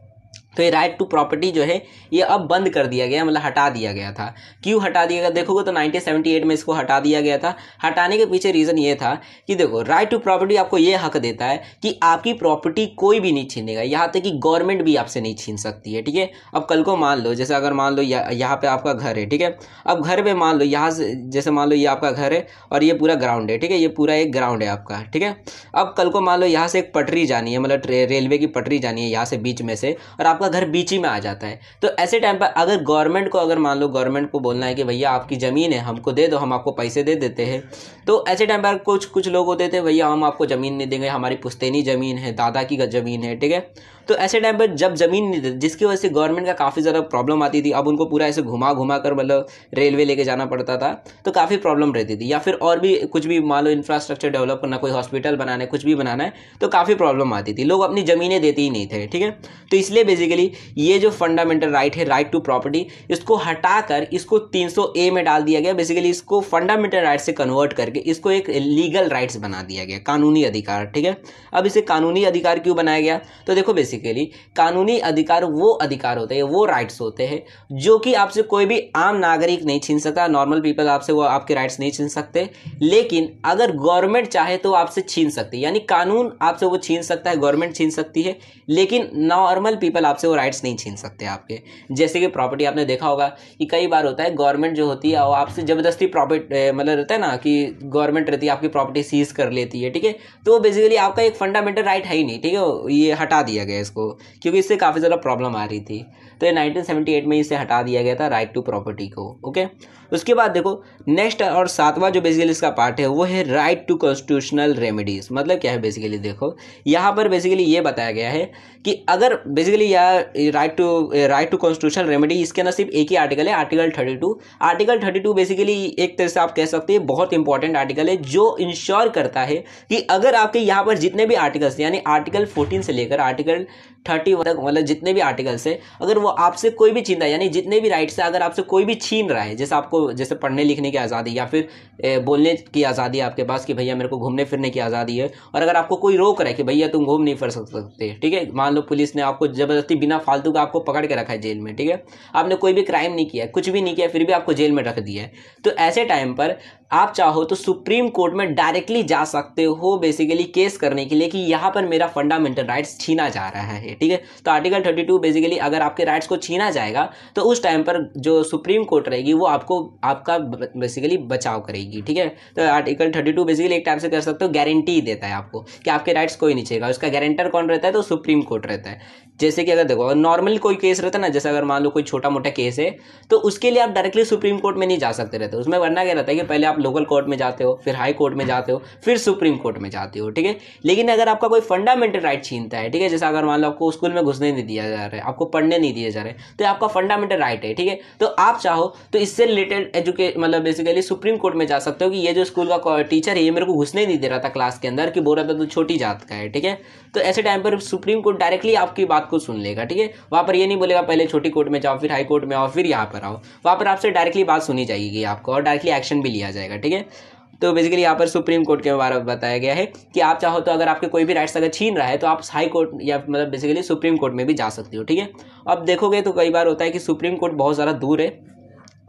A: तो ये राइट टू प्रॉपर्टी जो है ये अब बंद कर दिया गया मतलब हटा दिया गया था क्यों हटा दिया गया देखोगे तो 1978 में इसको हटा दिया गया था हटाने के पीछे रीज़न ये था कि देखो राइट टू प्रॉपर्टी आपको ये हक देता है कि आपकी प्रॉपर्टी कोई भी नहीं छीनेगा यहाँ तक कि गवर्नमेंट भी आपसे नहीं छीन सकती है ठीक है अब कल को मान लो जैसे अगर मान लो यहाँ पर आपका घर है ठीक है अब घर पर मान लो यहाँ से जैसे मान लो ये आपका घर है और ये पूरा ग्राउंड है ठीक है ये पूरा एक ग्राउंड है आपका ठीक है अब कल को मान लो यहाँ से एक पटरी जानी है मतलब रेलवे की पटरी जानी है यहाँ से बीच में से और आपका आपका घर बीच ही में आ जाता है तो ऐसे टाइम पर अगर गवर्नमेंट को अगर मान लो गवर्नमेंट को बोलना है कि भैया आपकी ज़मीन है हमको दे दो हम आपको पैसे दे देते हैं तो ऐसे टाइम पर कुछ कुछ लोग होते थे भैया हम आपको ज़मीन नहीं देंगे हमारी पुश्तैनी ज़मीन है दादा की ज़मीन है ठीक है तो ऐसे टाइम पर जब ज़मीन नहीं जिसकी वजह से गवर्नमेंट का काफ़ी ज़्यादा प्रॉब्लम आती थी अब उनको पूरा ऐसे घुमा घुमा कर मतलब रेलवे लेके जाना पड़ता था तो काफ़ी प्रॉब्लम रहती थी या फिर और भी कुछ भी मान लो इंफ्रास्ट्रक्चर डेवलप करना कोई हॉस्पिटल बनाना है कुछ भी बनाना है तो काफ़ी प्रॉब्लम आती थी लोग अपनी ज़मीनें देते ही नहीं थे ठीक है तो इसलिए बेसिकली ये जो फंडामेंटल राइट है राइट टू प्रॉपर्टी इसको हटाकर इसको तीन ए में डाल दिया गया बेसिकली इसको फंडामेंटल राइट से कन्वर्ट करके इसको एक लीगल राइट्स बना दिया गया कानूनी अधिकार ठीक है अब इसे कानूनी अधिकार क्यों बनाया गया तो देखो बेसिकली बेसिकली कानूनी अधिकार वो अधिकार होते हैं वो राइट्स होते हैं जो कि आपसे कोई भी आम नागरिक नहीं छीन सकता नॉर्मल पीपल आपसे वो आपके राइट्स नहीं छीन सकते लेकिन अगर गवर्नमेंट चाहे तो आपसे छीन सकती है यानी कानून आपसे वो छीन सकता है गवर्नमेंट छीन सकती है लेकिन नॉर्मल पीपल आपसे वो राइट्स नहीं छीन सकते आपके जैसे कि प्रॉपर्टी आपने देखा होगा कि कई बार होता है गवर्नमेंट जो होती है वो आपसे ज़बरदस्ती प्रॉपर्ट मतलब रहता है ना कि गवर्नमेंट रहती है आपकी प्रॉपर्टी सीज कर लेती है ठीक है तो बेसिकली आपका एक फंडामेंटल राइट है ही नहीं ठीक है ये हटा दिया गया इसको क्योंकि इससे काफ़ी ज़्यादा प्रॉब्लम आ रही थी तो ये 1978 में इसे हटा दिया गया था राइट टू प्रॉपर्टी को ओके उसके बाद देखो नेक्स्ट और सातवां जो बेसिकली इसका पार्ट है वो है राइट टू कॉन्स्टिट्यूशनल रेमेडीज मतलब क्या है बेसिकली देखो यहाँ पर बेसिकली ये बताया गया है कि अगर बेसिकली यह right to right to constitutional remedy इसके अंदर सिर्फ एक ही आर्टिकल है article thirty two article thirty two basically एक तरह से आप कह सकते हैं बहुत इंपॉर्टेंट आर्टिकल है जो इंश्योर करता है कि अगर आपके यहाँ पर जितने भी आर्टिकल्स यानी आर्टिकल फोर्टीन से लेकर आर्टिकल थर्टी वन तक मतलब जितने भी आर्टिकल्स है अगर वो आपसे कोई भी छीनता है यानी जितने भी राइट्स है अगर आपसे कोई भी छीन रहा है जैसे आपको जैसे पढ़ने लिखने की आज़ादी या फिर ए, बोलने की आज़ादी आपके पास कि भैया मेरे को घूमने फिरने की आज़ादी है और अगर आपको कोई रोक रहा है कि भैया तुम घूम नहीं फिर सकते ठीक है मान लो पुलिस ने आपको ज़बरदस्ती बिना फालतू का आपको पकड़ के रखा है जेल में ठीक है आपने कोई भी क्राइम नहीं किया कुछ भी नहीं किया फिर भी आपको जेल में रख दिया है तो ऐसे टाइम पर आप चाहो तो सुप्रीम कोर्ट में डायरेक्टली जा सकते हो बेसिकली केस करने के लिए कि यहाँ पर मेरा फंडामेंटल राइट्स छीना जा रहा है ठीक है तो आर्टिकल 32 बेसिकली अगर आपके राइट्स को छीना जाएगा तो उस टाइम पर जो सुप्रीम कोर्ट रहेगी वो आपको आपका बेसिकली बचाव करेगी ठीक है तो आर्टिकल टू बेसिकली एक टाइप से कर सकते हो गारंटी देता है आपको कि आपके राइट्स कोई नहीं छेगा उसका गारंटर कौन रहता है तो सुप्रीम कोर्ट रहता है जैसे कि अगर देखो नॉर्मल कोई केस रहता है ना जैसे अगर मान लो कोई छोटा मोटा केस है तो उसके लिए आप डायरेक्टली सुप्रीम कोर्ट में नहीं जा सकते रहते उसमें वरना क्या रहता है कि पहले आप आप लोकल कोर्ट में जाते हो फिर हाई कोर्ट में जाते हो फिर सुप्रीम कोर्ट में जाते हो ठीक है लेकिन अगर आपका कोई फंडामेंटल राइट छीनता है ठीक है जैसे अगर मान लो आपको स्कूल में घुसने नहीं दिया जा रहा है आपको पढ़ने नहीं दिए जा रहे तो आपका फंडामेंटल राइट है ठीक है तो आप चाहो तो इससे रिलेटेड एजुके मतलब बेसिकली सुप्रीम कोर्ट में जा सकते हो कि ये जो स्कूल का टीचर है ये मेरे को घुसने नहीं दे रहा था क्लास के अंदर कि बोल रहा था तो छोटी जात का है ठीक है तो ऐसे टाइम पर सुप्रीम कोर्ट डायरेक्टली आपकी बात को सुन लेगा ठीक है वहाँ पर ये नहीं बोलेगा पहले छोटी कोर्ट में जाओ फिर हाई कोर्ट में आओ फिर यहाँ पर आओ वहाँ पर आपसे डायरेक्टली बात सुनी जाएगी आपको और डायरेक्टली एक्शन भी लिया जाएगा जाएगा ठीक है तो बेसिकली यहाँ पर सुप्रीम कोर्ट के बारे में बताया गया है कि आप चाहो तो अगर आपके कोई भी राइट्स अगर छीन रहा है तो आप हाई कोर्ट या मतलब बेसिकली सुप्रीम कोर्ट में भी जा सकते हो ठीक है अब देखोगे तो कई बार होता है कि सुप्रीम कोर्ट बहुत ज़्यादा दूर है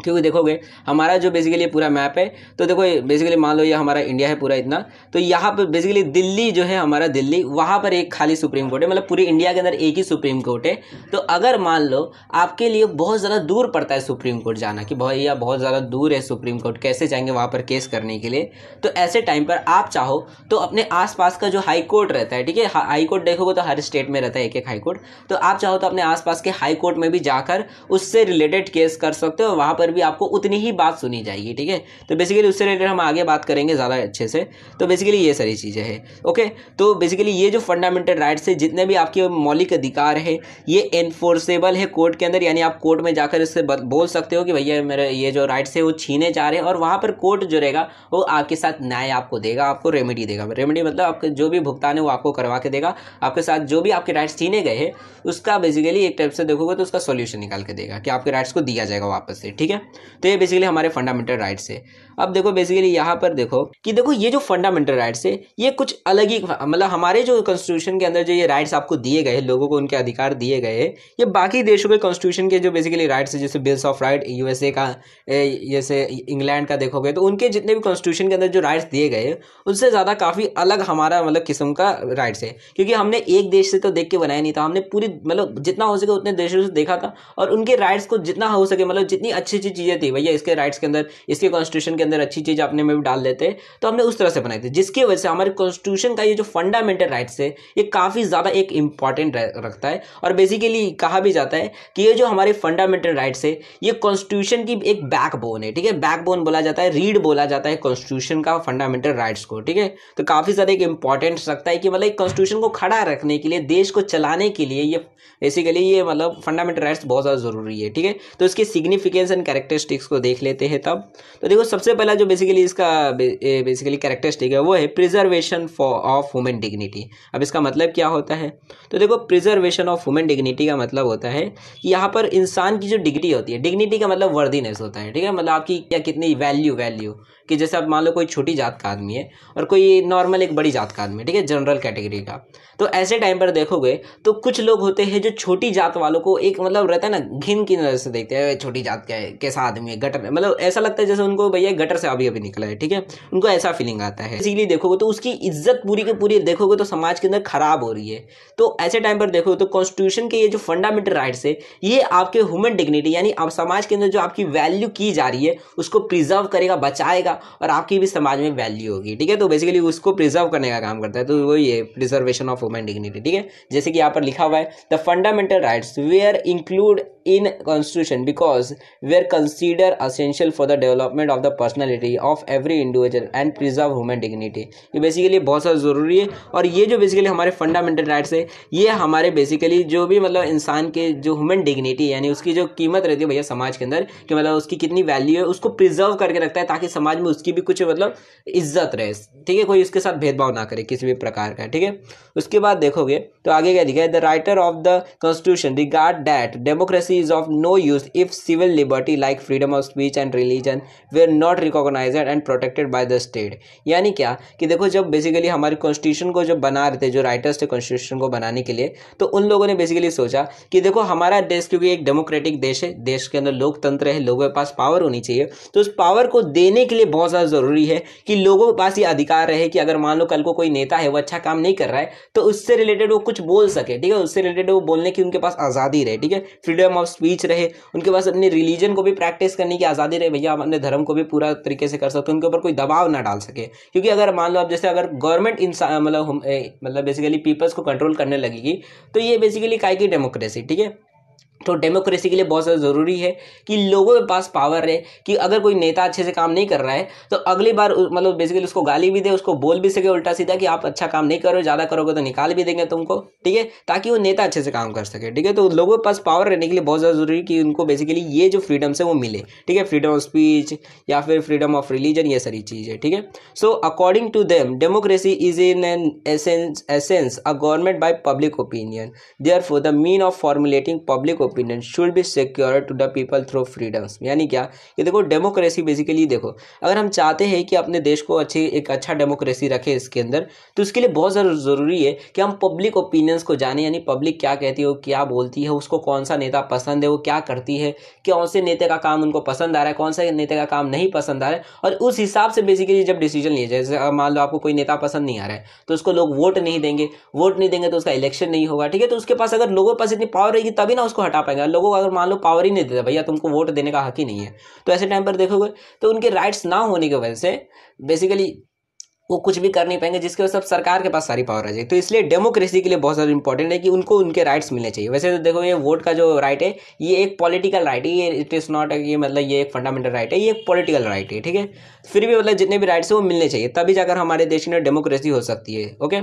A: क्योंकि देखोगे हमारा जो बेसिकली पूरा मैप है तो देखो बेसिकली मान लो ये हमारा इंडिया है पूरा इतना तो यहाँ पर बेसिकली दिल्ली जो है हमारा दिल्ली वहाँ पर एक खाली सुप्रीम कोर्ट है मतलब पूरी इंडिया के अंदर एक ही सुप्रीम कोर्ट है तो अगर मान लो आपके लिए बहुत ज़्यादा दूर पड़ता है सुप्रीम कोर्ट जाना कि भैया बहुत ज़्यादा दूर है सुप्रीम कोर्ट कैसे जाएंगे वहाँ पर केस करने के लिए तो ऐसे टाइम पर आप चाहो तो अपने आसपास का जो हाई कोर्ट रहता है ठीक है हाई कोर्ट देखोगे तो हर स्टेट में रहता है एक एक हाई कोर्ट तो आप चाहो तो अपने आसपास के हाई कोर्ट में भी जाकर उससे रिलेटेड केस कर सकते हो वहाँ पर भी आपको उतनी ही बात सुनी जाएगी ठीक है तो बेसिकली उससे रिलेटेड हम आगे बात करेंगे ज़्यादा अच्छे से तो बेसिकली ये सारी चीज़ें हैं ओके तो बेसिकली ये जो फंडामेंटल राइट्स है जितने भी आपके मौलिक अधिकार है ये इन्फोर्सेबल है कोर्ट के अंदर यानी आप कोर्ट में जाकर इससे बोल सकते हो कि भैया मेरे ये जो राइट्स है वो छीने जा रहे हैं और वहाँ पर कोर्ट जो रहेगा वो आपके साथ न्याय आपको देगा आपको रेमेडी देगा रेमेडी मतलब आपके जो भी भुगतान है वो आपको करवा के देगा आपके साथ जो भी आपके राइट्स छीने गए हैं उसका बेसिकली एक टाइप से देखोगे तो उसका सोल्यूशन निकाल के देगा कि आपके राइट्स को दिया जाएगा वापस से ठीक है तो ये बेसिकली हमारे फंडामेंटल राइट्स है अब देखो बेसिकली यहाँ पर देखो कि देखो ये जो फंडामेंटल राइट्स है ये कुछ अलग ही मतलब हमारे जो कॉन्स्टिट्यूशन के अंदर जो ये राइट्स आपको दिए गए लोगों को उनके अधिकार दिए गए ये बाकी देशों के कॉन्स्टिट्यूशन के जो बेसिकली राइट्स है जैसे बिल्स ऑफ राइट यूएसए का जैसे इंग्लैंड का देखोगे तो उनके जितने भी कॉन्स्टिट्यूशन के अंदर जो राइट्स दिए गए उनसे ज़्यादा काफ़ी अलग हमारा मतलब किस्म का राइट्स है क्योंकि हमने एक देश से तो देख के बनाया नहीं था हमने पूरी मतलब जितना हो सके उतने देशों से देखा था और उनके राइट्स को जितना हो सके मतलब जितनी अच्छी अच्छी चीज़ें थी भैया इसके राइट्स के अंदर इसके कॉन्स्टिट्यूशन के अंदर अच्छी चीज़ अपने में भी डाल देते तो हमने उस तरह से बनाई थी जिसकी वजह से हमारे कॉन्स्टिट्यूशन का ये जो फंडामेंटल राइट्स है ये काफ़ी ज़्यादा एक इंपॉर्टेंट रखता है और बेसिकली कहा भी जाता है कि ये जो हमारे फंडामेंटल राइट्स है ये कॉन्स्टिट्यूशन की एक बैकबोन है ठीक है बैकबोन बोला जाता है रीड बोला जाता है कॉन्स्टिट्यूशन का फंडामेंटल राइट्स को ठीक है तो काफ़ी ज़्यादा एक इंपॉर्टेंट रखता है कि मतलब कॉन्स्टिट्यूशन को खड़ा रखने के लिए देश को चलाने के लिए ये बेसिकली ये मतलब फंडामेंटल राइट्स बहुत ज़्यादा ज़रूरी है ठीक है तो इसके सिग्निफिकेंस एंड कैरेक्टरिस्टिक्स को देख लेते हैं तब तो देखो सबसे पहला जो बेसिकली इसका बेसिकली कैरेक्टरिस्टिक है वो है preservation for of women dignity अब इसका मतलब क्या होता है तो देखो प्रिजर्वेशन ऑफ वुमेन डिग्निटी का मतलब होता है कि यहाँ पर इंसान की जो डिग्निटी होती है डिग्निटी का मतलब वर्दीनेस होता है ठीक है मतलब आपकी क्या कितनी वैल्यू वैल्यू कि जैसे आप मान लो कोई छोटी जात का आदमी है और कोई नॉर्मल एक बड़ी जात का आदमी है ठीक है जनरल कैटेगरी का तो ऐसे टाइम पर देखोगे तो कुछ लोग होते हैं जो छोटी जात वालों को एक मतलब रहता है ना घिन की नज़र से देखते हैं छोटी जात का कैसा आदमी है गटर मतलब ऐसा लगता है जैसे उनको भैया गटर से अभी अभी निकला है ठीक है उनको ऐसा फीलिंग आता है इसीलिए देखोगे तो उसकी इज्जत पूरी की पूरी देखोगे तो समाज के अंदर खराब हो रही है तो ऐसे टाइम पर देखोगे तो कॉन्स्टिट्यूशन के ये जो फंडामेंटल राइट्स है ये आपके ह्यूमन डिग्निटी यानी आप समाज के अंदर जो आपकी वैल्यू की जा रही है उसको प्रिजर्व करेगा बचाएगा जाएगा और आपकी भी समाज में वैल्यू होगी ठीक है तो बेसिकली उसको प्रिजर्व करने का काम करता है तो वो ये प्रिजर्वेशन ऑफ वुमेन डिग्निटी ठीक है जैसे कि यहाँ पर लिखा हुआ है the fundamental rights were include in constitution because वे are consider essential for the development of the personality of every individual and preserve human dignity ये बेसिकली बहुत सारा जरूरी है और ये जो बेसिकली हमारे फंडामेंटल राइट्स है ये हमारे बेसिकली जो भी मतलब इंसान के जो ह्यूमन डिग्निटी यानी उसकी जो कीमत रहती है भैया समाज के अंदर कि मतलब उसकी कितनी वैल्यू है उसको प्रिजर्व करके रखता है ताकि समाज में उसकी भी कुछ मतलब इज्जत रहे ठीक है कोई उसके साथ भेदभाव ना करे किसी भी प्रकार का ठीक है उसके बाद देखोगे तो आगे क्या दिखा है the writer of the constitution regard that democracy is of no use if civil liberty like freedom of speech and religion are not recognise and protected by the state यानी क्या कि देखो जब बेसिकली हमारे कॉन्स्टिट्यूशन को जब बना रहे थे जो राइटर्स थे कॉन्स्टिट्यूशन को बनाने के लिए तो उन लोगों ने बेसिकली सोचा कि देखो हमारा देश क्योंकि एक डेमोक्रेटिक देश है देश के अंदर लोकतंत्र है लोगों के पास पावर होनी चाहिए तो उस पावर को देने के लिए बहुत ज़्यादा ज़रूरी है कि लोगों के पास ये अधिकार रहे कि अगर मान लो कल को कोई नेता है वो अच्छा काम नहीं कर रहा है तो उससे रिलेटेड वो कुछ कुछ बोल सके ठीक है उससे रिलेटेड वो बोलने की उनके पास आज़ादी रहे ठीक है फ्रीडम ऑफ स्पीच रहे उनके पास अपनी रिलीजन को भी प्रैक्टिस करने की आज़ादी रहे भैया आप अपने धर्म को भी पूरा तरीके से कर सकते हो उनके ऊपर कोई दबाव ना डाल सके क्योंकि अगर मान लो आप जैसे अगर गवर्नमेंट इंसान मतलब मतलब बेसिकली पीपल्स को कंट्रोल करने लगेगी तो ये बेसिकली काय की डेमोक्रेसी ठीक है तो डेमोक्रेसी के लिए बहुत ज़्यादा ज़रूरी है कि लोगों के पास पावर है कि अगर कोई नेता अच्छे से काम नहीं कर रहा है तो अगली बार मतलब बेसिकली उसको गाली भी दे उसको बोल भी सके उल्टा सीधा कि आप अच्छा काम नहीं करो ज़्यादा करोगे तो निकाल भी देंगे तुमको ठीक है ताकि वो नेता अच्छे से काम कर सके ठीक है तो लोगों के पास पावर रहने के लिए बहुत ज़्यादा ज़रूरी है कि उनको बेसिकली ये जो फ्रीडम्स है वो मिले ठीक है फ्रीडम ऑफ स्पीच या फिर फ्रीडम ऑफ रिलीजन ये सारी चीज़ें ठीक है so according to them democracy is in an essence essence a government by public opinion therefore the mean of formulating public opinion opinion should be secure to the people through freedoms यानी क्या ये देखो democracy basically देखो अगर हम चाहते हैं कि अपने देश को अच्छी एक अच्छा डेमोक्रेसी रखे इसके अंदर तो उसके लिए बहुत ज़रूरी है कि हम पब्लिक ओपिनियंस को जाने यानी पब्लिक क्या कहती है वो क्या बोलती है उसको कौन सा नेता पसंद है वो क्या करती है कौन से नेता का काम उनको पसंद आ रहा है कौन सा नेता का काम नहीं पसंद आ रहा है और उस हिसाब से बेसिकली जब डिसीजन लिए जैसे मान लो आपको कोई नेता पसंद नहीं आ रहा है तो उसको लोग वोट नहीं देंगे वोट नहीं देंगे तो उसका इलेक्शन नहीं होगा ठीक है तो उसके पास अगर लोगों के पास इतनी पावर रहेगी तभी ना उसको हटा पाएंगे लोगों को अगर मान लो पावर ही नहीं देता भैया तुमको वोट देने का हक ही नहीं है तो ऐसे टाइम पर देखोगे तो उनके राइट्स ना होने की वजह से बेसिकली वो कुछ भी कर नहीं पाएंगे जिसके वजह से सरकार के पास सारी पावर आ जाएगी तो इसलिए डेमोक्रेसी के लिए बहुत ज़्यादा इंपॉर्टेंट है कि उनको उनके राइट्स मिलने चाहिए वैसे तो देखो ये वोट का जो राइट है ये एक पॉलिटिकल राइट है ये इट इज़ नॉट ये मतलब ये एक फंडामेंटल राइट है ये एक पॉलिटिकल राइट है ठीक है फिर भी मतलब जितने भी राइट्स हैं वो मिलने चाहिए तभी जाकर हमारे देश में डेमोक्रेसी हो सकती है ओके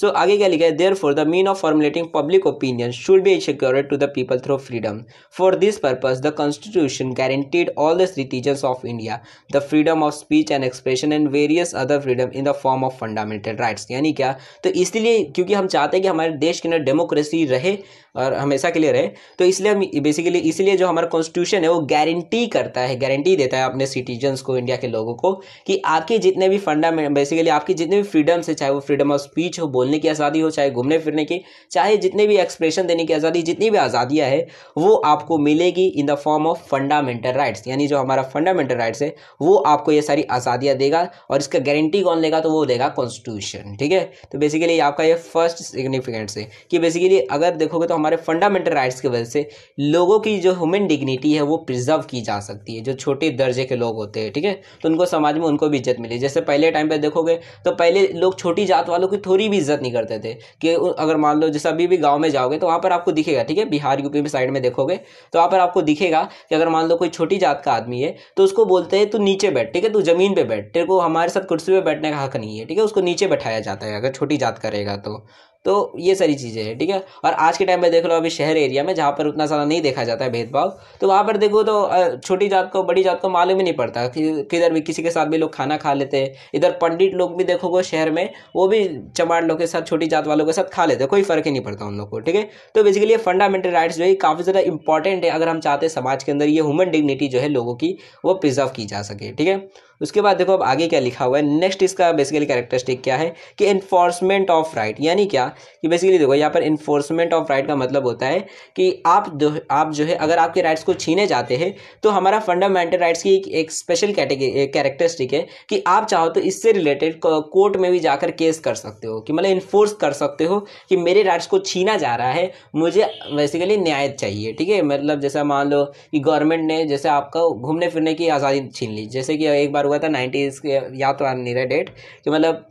A: सो so, आगे क्या लिखा है therefore the mean of formulating public opinion should be secure to the people through freedom for this purpose the constitution guaranteed all the citizens of India the freedom of speech and expression and various other freedom in in the form of fundamental rights यानी क्या तो इसलिए क्योंकि हम चाहते हैं कि हमारे देश के अंदर डेमोक्रेसी रहे और हमेशा के लिए रहे तो इसलिए हम बेसिकली इसलिए जो हमारा कॉन्स्टिट्यूशन है वो गारंटी करता है गारंटी देता है अपने सिटीजन्स को इंडिया के लोगों को कि आपके जितने भी फंडामेंट बेसिकली आपकी जितने भी फ्रीडम्स है चाहे वो फ्रीडम ऑफ स्पीच हो बोलने की आज़ादी हो चाहे घूमने फिरने की चाहे जितने भी एक्सप्रेशन देने की आज़ादी जितनी भी आज़ादियाँ है वो आपको मिलेगी in the form of fundamental rights यानी जो हमारा फंडामेंटल राइट्स है वो आपको ये सारी आज़ादियाँ देगा और इसका गारंटी कौन लेगा तो वो देगा कॉन्स्टिट्यूशन ठीक है तो बेसिकली आपका ये फर्स्ट सिग्निफिकेंट्स है कि बेसिकली अगर देखोगे तो हम हमारे फंडामेंटल राइट्स की वजह से लोगों की जो ह्यूमन डिग्निटी है वो प्रिजर्व की जा सकती है जो छोटे दर्जे के लोग होते हैं ठीक है तो उनको समाज में उनको भी इज्जत मिली जैसे पहले टाइम पर देखोगे तो पहले लोग छोटी जात वालों की थोड़ी भी इज्जत नहीं करते थे कि अगर मान लो जैसे अभी भी गाँव में जाओगे तो वहाँ पर आपको दिखेगा ठीक है बिहार यूपी में साइड में देखोगे तो वहाँ पर आपको दिखेगा कि अगर मान लो कोई छोटी जात का आदमी है तो उसको बोलते हैं तू नीचे बैठ ठीक है तू जमीन पर बैठ तेरे को हमारे साथ कुर्सी पर बैठने का हक नहीं है ठीक है उसको नीचे बैठाया जाता है अगर छोटी जात करेगा तो तो ये सारी चीज़ें हैं ठीक है और आज के टाइम में देख लो अभी शहर एरिया में जहाँ पर उतना सारा नहीं देखा जाता है भेदभाव तो वहाँ पर देखो तो छोटी जात को बड़ी जात को मालूम ही नहीं पड़ता कि किधर भी किसी के साथ भी लोग खाना खा लेते हैं इधर पंडित लोग भी देखोगे शहर में वो भी चमाड़ लोग के साथ छोटी जात वालों के साथ खा लेते हैं कोई फ़र्क ही नहीं पड़ता उन लोग को ठीक है तो बेसिकली ये फंडामेंटल राइट्स जो है काफ़ी ज़्यादा इंपॉर्टेंट है अगर हम चाहते हैं समाज के अंदर ये ह्यूमन डिग्निटी जो है लोगों की वो प्रिजर्व की जा सके ठीक है उसके बाद देखो अब आगे क्या लिखा हुआ है नेक्स्ट इसका बेसिकली कैरेक्टरिस्टिक क्या है कि इन्फोर्समेंट ऑफ राइट यानी क्या कि बेसिकली देखो यहाँ पर इन्फोर्समेंट ऑफ राइट का मतलब होता है कि आप जो आप जो है अगर आपके राइट्स को छीने जाते हैं तो हमारा फंडामेंटल राइट्स की एक, एक स्पेशल कैटेगरी कैरेक्टरिस्टिक है कि आप चाहो तो इससे रिलेटेड कोर्ट में भी जाकर केस कर सकते हो कि मतलब इन्फोर्स कर सकते हो कि मेरे राइट्स को छीना जा रहा है मुझे बेसिकली न्याय चाहिए ठीक है मतलब जैसा मान लो कि गवर्नमेंट ने जैसे आपका घूमने फिरने की आज़ादी छीन ली जैसे कि एक बार बार हुआ था नाइन्टीज़ या तो आ नहीं रहा डेट कि मतलब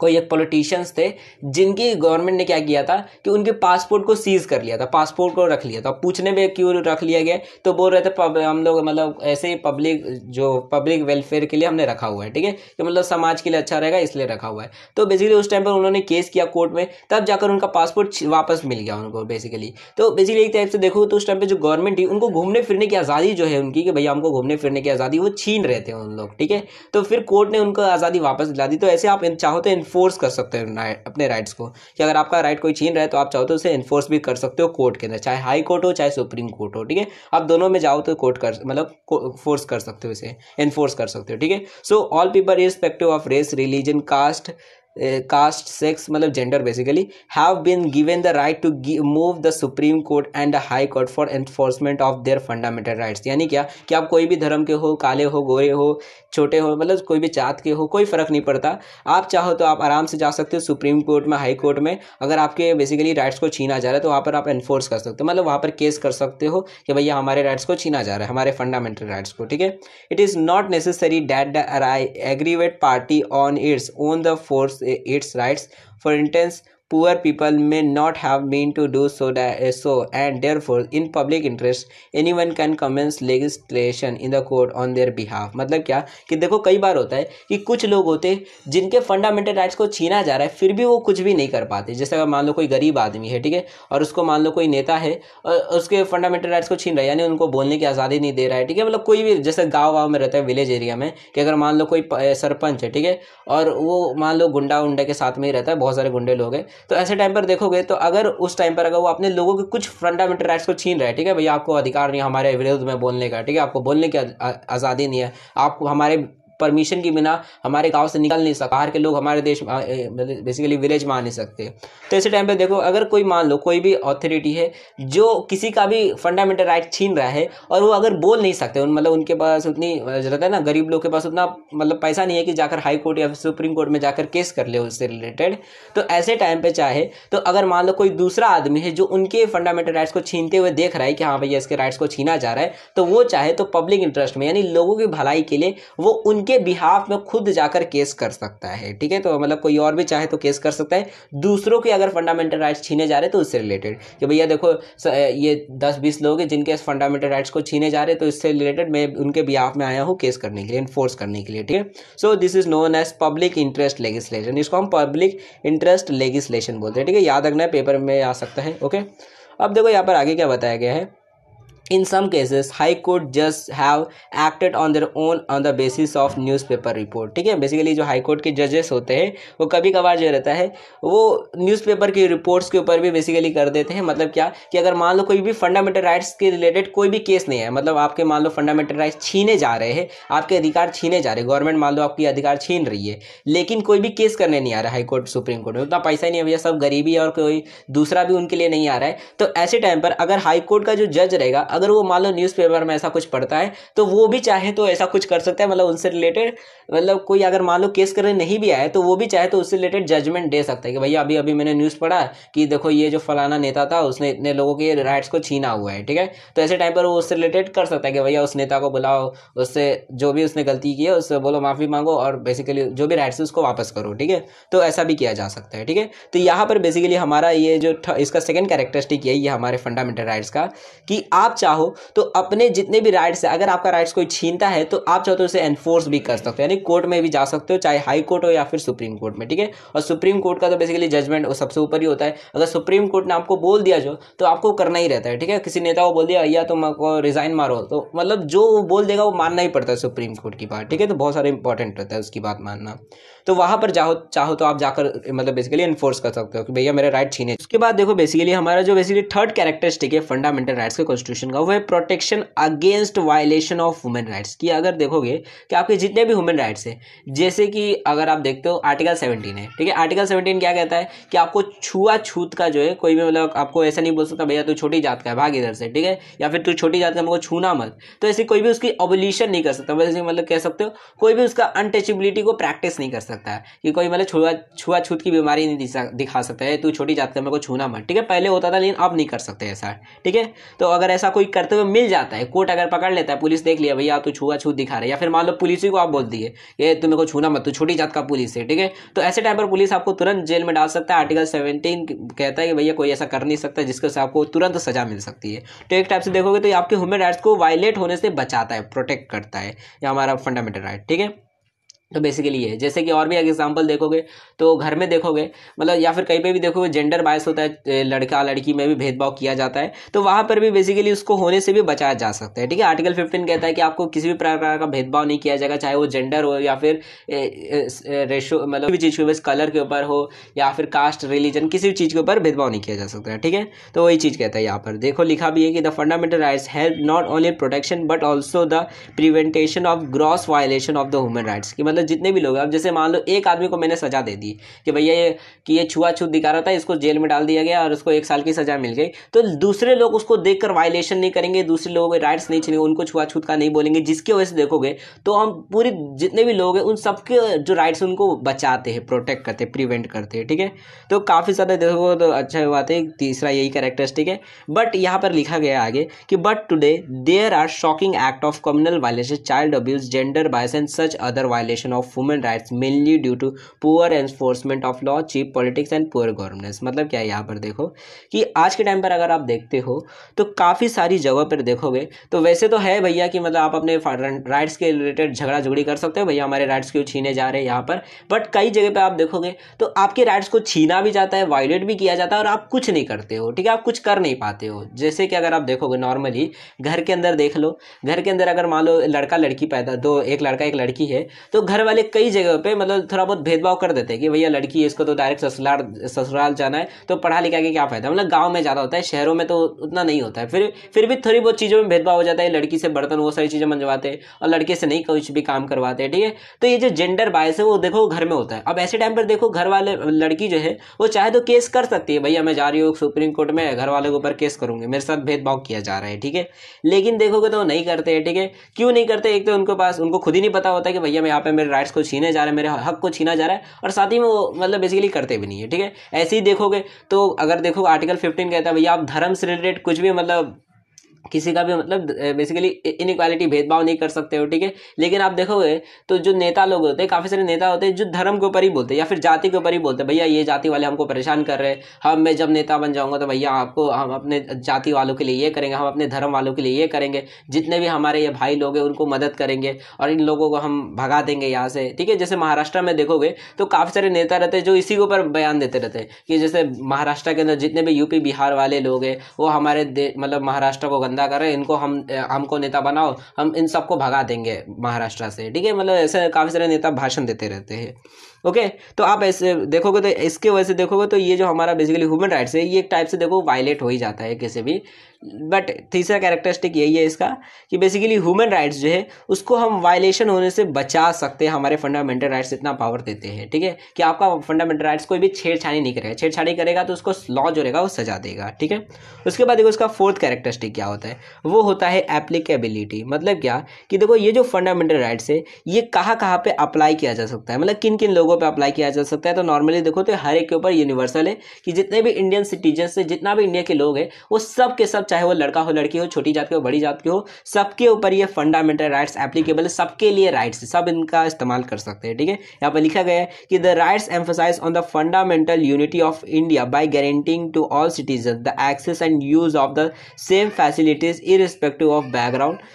A: कोई एक पॉलिटिशियंस थे जिनकी गवर्नमेंट ने क्या किया था कि उनके पासपोर्ट को सीज कर लिया था पासपोर्ट को रख लिया था पूछने में क्यों रख लिया गया तो बोल रहे थे हम लोग मतलब ऐसे ही पब्लिक जो पब्लिक वेलफेयर के लिए हमने रखा हुआ है ठीक है कि मतलब समाज के लिए अच्छा रहेगा इसलिए रखा हुआ है तो बेसिकली उस टाइम पर उन्होंने केस किया कोर्ट में तब जाकर उनका पासपोर्ट वापस मिल गया उनको बेसिकली तो बेसिकली एक टाइप से देखो तो उस टाइम पर जो गवर्नमेंट थी उनको घूमने फिरने की आज़ादी जो है उनकी कि भैया हमको घूमने फिरने की आज़ादी वो छीन रहे थे उन लोग ठीक है तो फिर कोर्ट ने उनको आज़ादी वापस दिला दी तो ऐसे आप चाहो तो इन्फोर्स कर सकते हो अपने राइट्स को कि अगर आपका राइट कोई छीन रहा है तो आप चाहो तो उसे इन्फोर्स भी कर सकते हो कोर्ट के अंदर चाहे हाई कोर्ट हो चाहे सुप्रीम कोर्ट हो ठीक है आप दोनों में जाओ तो कोर्ट कर मतलब फोर्स कर सकते हो इसे इन्फोर्स कर सकते हो ठीक है so all people irrespective of race religion caste caste uh, sex मतलब gender basically have been given the right to move the Supreme Court and the High Court for enforcement of their fundamental rights यानी क्या कि आप कोई भी धर्म के हो काले हो गोरे हो छोटे हो मतलब कोई भी जात के हो कोई फ़र्क नहीं पड़ता आप चाहो तो आप आराम से जा सकते हो सुप्रीम कोर्ट में हाई कोर्ट में अगर आपके बेसिकली राइट्स को छीना जा रहा है तो वहाँ पर आप एनफोर्स कर सकते हो मतलब वहाँ पर केस कर सकते हो कि भैया हमारे राइट्स को छीना जा रहा है हमारे फंडामेंटल राइट्स को ठीक है it is not necessary that the aggrieved party on its own the force its rights. For instance, poor people may not have mean to do so, that, eh, so and therefore in public interest anyone can commence legislation in the court on their behalf मतलब क्या कि देखो कई बार होता है कि कुछ लोग होते जिनके फंडामेंटल राइट्स को छीना जा रहा है फिर भी वो कुछ भी नहीं कर पाते जैसे अगर मान लो कोई गरीब आदमी है ठीक है और उसको मान लो कोई नेता है और उसके फंडामेंटल राइट्स को छीन रहा है यानी उनको बोलने की आज़ादी नहीं दे रहा है ठीक है मतलब कोई भी जैसे गाँव वाँव में रहता है विलेज एरिया में कि अगर मान लो कोई सरपंच है ठीक है और वो मान लो गुंडा उंडा के साथ में ही रहता है बहुत सारे गुंडे लोग हैं तो ऐसे टाइम पर देखोगे तो अगर उस टाइम पर अगर वो अपने लोगों के कुछ फंडामेंटल राइट्स को छीन रहा है ठीक है भैया आपको अधिकार नहीं हमारे विरोध में बोलने का ठीक है आपको बोलने की आज़ादी नहीं है आपको हमारे परमिशन के बिना हमारे गांव से निकल नहीं सकता बाहर के लोग हमारे देश बेसिकली विलेज में आ मतलब नहीं सकते तो ऐसे टाइम पे देखो अगर कोई मान लो कोई भी अथॉरिटी है जो किसी का भी फंडामेंटल राइट छीन रहा है और वो अगर बोल नहीं सकते उन मतलब उनके पास उतनी जरूरत है ना गरीब लोग के पास उतना मतलब पैसा नहीं है कि जाकर हाई कोर्ट या सुप्रीम कोर्ट में जाकर केस कर ले उससे रिलेटेड तो ऐसे टाइम पर चाहे तो अगर मान लो कोई दूसरा आदमी है जो उनके फंडामेंटल राइट्स को छीनते हुए देख रहा है कि हाँ भैया इसके राइट्स को छीना जा रहा है तो वो चाहे तो पब्लिक इंटरेस्ट में यानी लोगों की भलाई के लिए वो उनके उसके बिहाफ में खुद जाकर केस कर सकता है ठीक है तो मतलब कोई और भी चाहे तो केस कर सकता है दूसरों के अगर फंडामेंटल राइट्स छीने जा रहे तो उससे रिलेटेड कि भैया देखो ये दस बीस लोग हैं जिनके फंडामेंटल राइट्स को छीने जा रहे तो इससे रिलेटेड मैं उनके बिहाफ में आया हूँ केस करने के लिए इन्फोर्स करने के लिए ठीक है so this is known as public interest legislation इसको हम पब्लिक इंटरेस्ट लेगिस्लेशन बोलते हैं ठीक है याद रखना है पेपर में आ सकता है ओके अब देखो यहाँ पर आगे क्या बताया गया है In some cases, High Court जज have acted on their own on the basis of paper report ठीक है बेसिकली जो हाई कोर्ट के जजेस होते हैं वो कभी कभार जो रहता है वो पेपर की रिपोर्ट्स के ऊपर भी बेसिकली कर देते हैं मतलब क्या कि अगर मान लो कोई भी फंडामेंटल राइट्स के रिलेटेड कोई भी केस नहीं है मतलब आपके मान लो फंडामेंटल राइट्स छीने जा रहे हैं आपके अधिकार छीने जा रहे हैं गवर्नमेंट मान लो आपकी अधिकार छीन रही है लेकिन कोई भी केस करने नहीं आ रहा है हाईकोर्ट सुप्रीम कोर्ट में उतना पैसा ही नहीं है भैया सब गरीबी और कोई दूसरा भी उनके लिए नहीं आ रहा है तो ऐसे टाइम पर अगर हाईकोर्ट का जो जज रहेगा अगर वो मान लो न्यूज़पेपर में ऐसा कुछ पढ़ता है तो वो भी चाहे तो ऐसा कुछ कर सकता है मतलब उनसे रिलेटेड मतलब कोई अगर मान लो केस करने नहीं भी आया तो वो भी चाहे तो उससे रिलेटेड जजमेंट दे सकता है कि भैया अभी अभी मैंने न्यूज़ पढ़ा कि देखो ये जो फलाना नेता था उसने इतने लोगों के राइट्स को छीना हुआ है ठीक है तो ऐसे टाइम पर वो उससे रिलेटेड कर सकता है कि भैया उस नेता को बुलाओ उससे जो भी उसने गलती की है उससे बोलो माफ़ी मांगो और बेसिकली जो भी राइट्स उसको वापस करो ठीक है तो ऐसा भी किया जा सकता है ठीक है तो यहाँ पर बेसिकली हमारा ये जो इसका सेकेंड कैरेक्टरिस्टिक यही है हमारे फंडामेंटल राइट्स का कि आप चाहो तो अपने जितने भी राइट्स है अगर आपका राइट्स कोई छीनता है तो आप चाहो तो उसे एनफोर्स भी कर सकते हो यानी कोर्ट में भी जा सकते हो चाहे हाई कोर्ट हो या फिर सुप्रीम कोर्ट में ठीक है और सुप्रीम कोर्ट का तो बेसिकली जजमेंट सबसे ऊपर ही होता है अगर सुप्रीम कोर्ट ने आपको बोल दिया जो तो आपको करना ही रहता है ठीक है किसी नेता को बोल दिया भैया तुम आपको रिजाइन मारो तो मतलब जो वो बोल देगा वो मानना ही पड़ता है सुप्रीम कोर्ट की बात ठीक है तो बहुत सारा इंपॉर्टेंट रहता है उसकी बात मानना तो वहाँ पर जाओ चाहो तो आप जाकर मतलब बेसिकली इन्फोर्स कर सकते हो कि भैया मेरे राइट छीने उसके बाद देखो बेसिकली हमारा जो बेसिकली थर्ड कैरेक्टरिस्टिक है फंडामेंटल राइट्स के कॉन्स्टिट्यूशन का वो है protection against violation of women rights की अगर देखोगे कि आपके जितने भी वुमेन राइट्स हैं जैसे कि अगर आप देखते हो आर्टिकल सेवनटीन है ठीक है आर्टिकल सेवनटीन क्या कहता है कि आपको छूत का जो है कोई भी मतलब आपको ऐसा नहीं बोल सकता भैया तू छोटी जात का है भाग इधर से ठीक है या फिर तू छोटी जात का हमको छूना मत तो ऐसे कोई भी उसकी ओबोल्यूशन नहीं कर सकता मतलब, मतलब कह सकते हो कोई भी उसका अनटचेबिलिटी को प्रैक्टिस नहीं कर सकता सकता है कि कोई मतलब छुआ छूत की बीमारी नहीं दिखा सकता है तू छोटी जात का मेरे को छूना मत ठीक है पहले होता था लेकिन अब नहीं कर सकते ऐसा ठीक है तो अगर ऐसा कोई करते हुए मिल जाता है कोर्ट अगर पकड़ लेता है पुलिस देख लिया भैया तू छुआ छूत दिखा रहे या फिर मान लो पुलिस ही को आप बोल दिए ये मेरे को छूना मत तू छोटी जात का पुलिस है ठीक है तो ऐसे टाइम पर पुलिस आपको तुरंत जेल में डाल सकता है आर्टिकल सेवनटीन कहता है कि भैया कोई ऐसा कर नहीं सकता जिसके से आपको तुरंत सजा मिल सकती है तो एक टाइप से देखोगे तो आपके ह्यूमन राइट्स को वायलेट होने से बचाता है प्रोटेक्ट करता है या हमारा फंडामेंटल राइट ठीक है तो बेसिकली ये जैसे कि और भी एग्जाम्पल देखोगे तो घर में देखोगे मतलब या फिर कहीं पे भी देखोगे जेंडर बायस होता है लड़का लड़की में भी भेदभाव किया जाता है तो वहाँ पर भी बेसिकली उसको होने से भी बचाया जा सकता है ठीक है आर्टिकल फिफ्टीन कहता है कि आपको किसी भी प्रकार का भेदभाव नहीं किया जाएगा चाहे वो जेंडर हो या फिर रेशो मतलब भी चीज़ के ऊपर कलर के ऊपर हो या फिर कास्ट रिलीजन किसी भी चीज़ के ऊपर भेदभाव नहीं किया जा सकता है ठीक है तो वही चीज़ कहता है यहाँ पर देखो लिखा भी है कि the fundamental rights help not only protection but also the prevention of gross violation of the human rights की मतलब मतलब जितने भी लोग हैं अब जैसे मान लो एक आदमी को मैंने सजा दे दी कि भैया ये कि ये छुआछूत दिखा रहा था इसको जेल में डाल दिया गया और उसको एक साल की सज़ा मिल गई तो दूसरे लोग उसको देखकर वायलेशन नहीं करेंगे दूसरे लोगों के राइट्स नहीं छीनेंगे उनको छुआछूत का नहीं बोलेंगे जिसकी वजह से देखोगे तो हम पूरी जितने भी लोग हैं उन सबके जो राइट्स उनको बचाते हैं प्रोटेक्ट करते हैं प्रिवेंट करते हैं ठीक है तो काफ़ी ज़्यादा देखोगे तो अच्छा बात है तीसरा यही करेक्टर्स ठीक है बट यहाँ पर लिखा गया आगे कि but today there are shocking act of communal violation child abuse gender bias and such other violation of women rights mainly due to poor enforcement of law cheap politics and poor governance मतलब क्या है यहाँ पर देखो कि आज के time पर अगर आप देखते हो तो काफ़ी सारी जगह पर देखोगे तो वैसे तो है भैया कि मतलब आप अपने राइट्स के रिलेटेड झगड़ा झगड़ी कर सकते हो भैया हमारे राइट्स क्यों छीने जा रहे हैं यहाँ पर बट कई जगह पर आप देखोगे तो आपके राइट्स को छीना भी जाता है वायलेट भी किया जाता है और आप कुछ नहीं करते हो ठीक है आप कुछ कर नहीं पाते हो जैसे कि अगर आप देखोगे नॉर्मली घर के अंदर देख लो घर के अंदर अगर मान लो लड़का लड़की पैदा दो एक लड़का एक लड़की है तो घर घर वाले कई जगह पे मतलब थोड़ा बहुत भेदभाव कर देते हैं कि भैया लड़की है इसको तो डायरेक्ट ससुराल ससुराल जाना है तो पढ़ा लिखा के क्या फायदा मतलब गाँव में ज़्यादा होता है शहरों में तो उतना नहीं होता है फिर फिर भी थोड़ी बहुत चीज़ों में भेदभाव हो जाता है लड़की से बर्तन वो सारी चीज़ें मंजवाते हैं और लड़के से नहीं कुछ भी काम करवाते हैं ठीक है तो ये जो जेंडर बायस है वो देखो घर में होता है अब ऐसे टाइम पर देखो घर वाले लड़की जो है वो चाहे तो केस कर सकती है भैया मैं जा रही हूँ सुप्रीम कोर्ट में घर वाले के ऊपर केस करूँगी मेरे साथ भेदभाव किया जा रहा है ठीक है लेकिन देखोगे तो नहीं करते हैं ठीक है क्यों नहीं करते एक तो उनके पास उनको खुद ही नहीं पता होता कि भैया मैं यहाँ पे मेरे राइट्स को छीने जा रहा है मेरे हक को छीना जा रहा है और साथ ही में वो मतलब बेसिकली करते भी नहीं है ठीक है ऐसे ही देखोगे तो अगर देखो आर्टिकल फिफ्टीन कहता है भैया आप धर्म से रिलेटेड कुछ भी मतलब किसी का भी मतलब बेसिकली इनक्वालिटी भेदभाव नहीं कर सकते हो ठीक है लेकिन आप देखोगे तो जो नेता लोग होते हैं काफ़ी सारे नेता होते हैं जो धर्म के ऊपर ही बोलते हैं या फिर जाति के ऊपर ही बोलते हैं भैया ये जाति वाले हमको परेशान कर रहे हैं हम मैं जब नेता बन जाऊंगा तो भैया आपको हम अपने जाति वालों के लिए ये करेंगे हम अपने धर्म वालों के लिए ये करेंगे जितने भी हमारे ये भाई लोग हैं उनको मदद करेंगे और इन लोगों को हम भगा देंगे यहाँ से ठीक है जैसे महाराष्ट्र में देखोगे तो काफ़ी सारे नेता रहते हैं जो इसी के ऊपर बयान देते रहते हैं कि जैसे महाराष्ट्र के अंदर जितने भी यूपी बिहार वाले लोग हैं वो हमारे मतलब महाराष्ट्र को धंधा कर रहे हैं इनको हम हमको नेता बनाओ हम इन सबको भगा देंगे महाराष्ट्र से ठीक है मतलब ऐसे काफ़ी सारे नेता भाषण देते रहते हैं ओके तो आप ऐसे देखोगे तो इसके वजह से देखोगे तो ये जो हमारा बेसिकली ह्यूमन राइट्स है ये एक टाइप से देखो वायलेट हो ही जाता है किसी भी बट तीसरा कैरेक्टरिस्टिक यही है इसका कि बेसिकली ह्यूमन राइट्स जो है उसको हम वायलेशन होने से बचा सकते हैं हमारे फंडामेंटल राइट्स इतना पावर देते हैं ठीक है कि आपका फंडामेंटल राइट्स कोई भी छेड़छाड़ी नहीं करेगा छेड़छाड़ी करेगा तो उसको लॉ जो रहेगा वो सजा देगा ठीक है उसके बाद देखो उसका फोर्थ कैरेक्टरिस्टिक क्या होता है वो होता है एप्लीकेबिलिटी मतलब क्या कि देखो ये जो फंडामेंटल राइट्स है ये कहाँ कहाँ पर अप्लाई किया जा सकता है मतलब किन किन लोगों पर अप्लाई किया जा सकता है तो नॉर्मली देखो तो हर एक के ऊपर यूनिवर्सल है कि जितने भी इंडियन सिटीजन है जितना भी इंडिया के लोग हैं वो सब के सब चाहे वो लड़का हो लड़की हो छोटी जात के हो बड़ी जात के हो सबके ऊपर ये फंडामेंटल राइट्स एप्लीकेबल है सबके लिए राइट्स सब इनका इस्तेमाल कर सकते हैं ठीक है यहाँ पर लिखा गया है कि the rights emphasise on the fundamental unity of India by guaranteeing to all citizen the access and use of the same facilities respective of background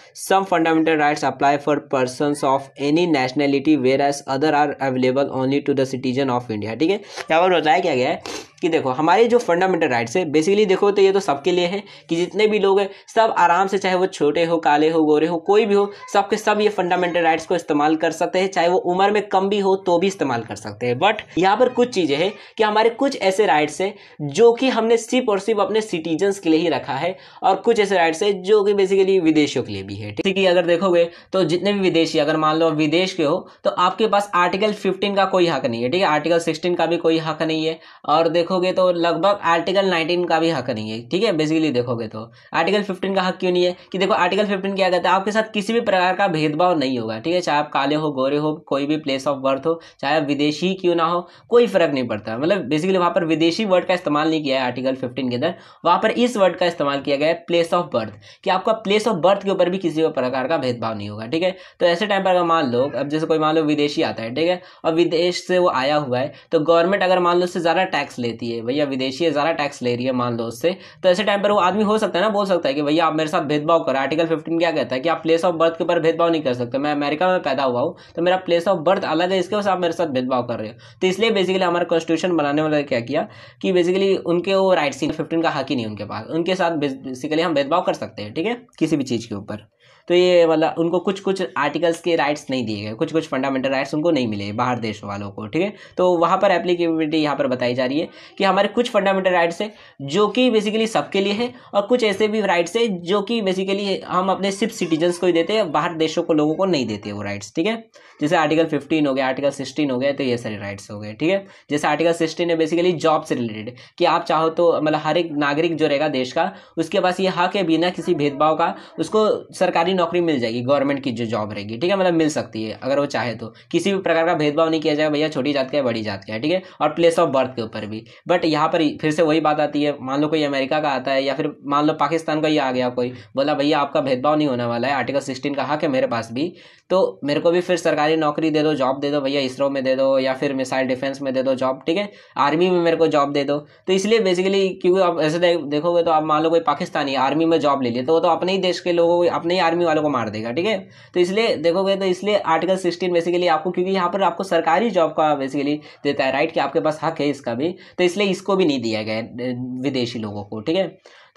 A: fundamental rights apply for person of any nationality whereas other are available only to the citizen of India ठीक है यहाँ पर बताया क्या गया है कि देखो हमारे जो फंडामेंटल राइट्स है बेसिकली देखो तो ये तो सबके लिए है कि जितने भी लोग हैं सब आराम से चाहे वो छोटे हो काले हो गोरे हो कोई भी हो सबके सब ये फंडामेंटल राइट्स को इस्तेमाल कर सकते हैं चाहे वो उम्र में कम भी हो तो भी इस्तेमाल कर सकते हैं बट यहाँ पर कुछ चीज़ें हैं कि हमारे कुछ ऐसे राइट्स हैं जो कि हमने सिर्फ और सिर्फ अपने सिटीजन्स के लिए ही रखा है और कुछ ऐसे राइट्स है जो कि बेसिकली विदेशियों के लिए भी है ठीक है अगर देखोगे तो जितने भी विदेशी अगर मान लो विदेश के हो तो आपके पास आर्टिकल फिफ्टीन का कोई हक नहीं है ठीक है आर्टिकल सिक्सटीन का भी कोई हक नहीं है और देखो देखोगे तो लगभग आर्टिकल 19 का भी हक नहीं है ठीक है बेसिकली देखोगे तो आर्टिकल 15 का हक क्यों नहीं है कि देखो आर्टिकल 15 क्या कहता है आपके साथ किसी भी प्रकार का भेदभाव नहीं होगा ठीक है चाहे आप काले हो गोरे हो कोई भी प्लेस ऑफ बर्थ हो चाहे आप विदेशी क्यों ना हो कोई फर्क नहीं पड़ता मतलब बेसिकली वहां पर विदेशी वर्ड का इस्तेमाल नहीं किया है आर्टिकल फिफ्टीन के अंदर वहां पर इस वर्ड का इस्तेमाल किया गया है प्लेस ऑफ बर्थ कि आपका प्लेस ऑफ बर्थ के ऊपर भी किसी भी प्रकार का भेदभाव नहीं होगा ठीक है तो ऐसे टाइम पर अगर मान लो अब जैसे कोई मान लो विदेशी आता है ठीक है और विदेश से वो आया हुआ है तो गवर्नमेंट अगर मान लो उससे ज़्यादा टैक्स लेते देती है भैया विदेशी ज़्यादा टैक्स ले रही है मान लो उससे तो ऐसे टाइम पर वो आदमी हो सकता है ना बोल सकता है कि भैया आप मेरे साथ भेदभाव करो आर्टिकल फिफ्टीन क्या कहता है कि आप प्लेस ऑफ बर्थ के ऊपर भेदभाव नहीं कर सकते मैं अमेरिका में पैदा हुआ हूँ तो मेरा प्लेस ऑफ बर्थ अलग है इसके वजह आप मेरे साथ भेदभाव कर रहे हो तो इसलिए बेसिकली हमारा कॉन्स्टिट्यूशन बनाने वाले क्या किया कि बेसिकली उनके वो राइट्स फिफ्टीन का हक ही नहीं उनके पास उनके साथ बेसिकली हम भेदभाव कर सकते हैं ठीक है किसी भी चीज़ के ऊपर तो ये मतलब उनको कुछ कुछ आर्टिकल्स के राइट्स नहीं दिए गए कुछ कुछ फंडामेंटल राइट्स उनको नहीं मिले बाहर देशों वालों को ठीक है तो वहाँ पर एप्लीकेबिलिटी यहाँ पर बताई जा रही है कि हमारे कुछ फंडामेंटल राइट्स है जो कि बेसिकली सबके लिए है और कुछ ऐसे भी राइट्स है जो कि बेसिकली हम अपने सिर्फ सिटीजन्स को ही देते हैं बाहर देशों को लोगों को नहीं देते वो राइट्स ठीक है जैसे आर्टिकल फिफ्टीन हो गया आर्टिकल सिक्सटीन हो गया तो ये सारे राइट्स हो गए ठीक है जैसे आर्टिकल सिक्सटीन है बेसिकली जॉब से रिलेटेड कि आप चाहो तो मतलब हर एक नागरिक जो रहेगा देश का उसके पास ये हक है बिना किसी भेदभाव का उसको सरकारी नौकरी मिल जाएगी गवर्नमेंट की जो जॉब रहेगी ठीक है मतलब मिल सकती है अगर वो चाहे तो किसी भी प्रकार का भेदभाव नहीं किया जाएगा भैया छोटी जात का है बड़ी जात का है ठीक है और प्लेस ऑफ बर्थ के ऊपर भी बट यहाँ पर फिर से वही बात आती है मान लो कोई अमेरिका का आता है या फिर मान लो पाकिस्तान का ही आ गया कोई बोला भैया आपका भेदभाव नहीं होने वाला है आर्टिकल सिक्सटीन का हक है मेरे पास भी तो मेरे को भी फिर सरकारी सरकारी नौकरी दे दो जॉब दे दो भैया इसरो में दे दो या फिर मिसाइल डिफेंस में दे दो जॉब ठीक है आर्मी में मेरे को जॉब दे दो तो इसलिए बेसिकली क्योंकि आप ऐसे देखोगे तो आप मान लो कोई पाकिस्तानी आर्मी में जॉब ले लिए तो वो तो अपने ही देश के लोगों को अपने ही आर्मी वालों को मार देगा ठीक है तो इसलिए देखोगे तो इसलिए आर्टिकल सिक्सटीन बेसिकली आपको क्योंकि यहाँ पर आपको सरकारी जॉब का बेसिकली देता है राइट कि आपके पास हक है इसका भी तो इसलिए इसको भी नहीं दिया गया विदेशी लोगों को ठीक है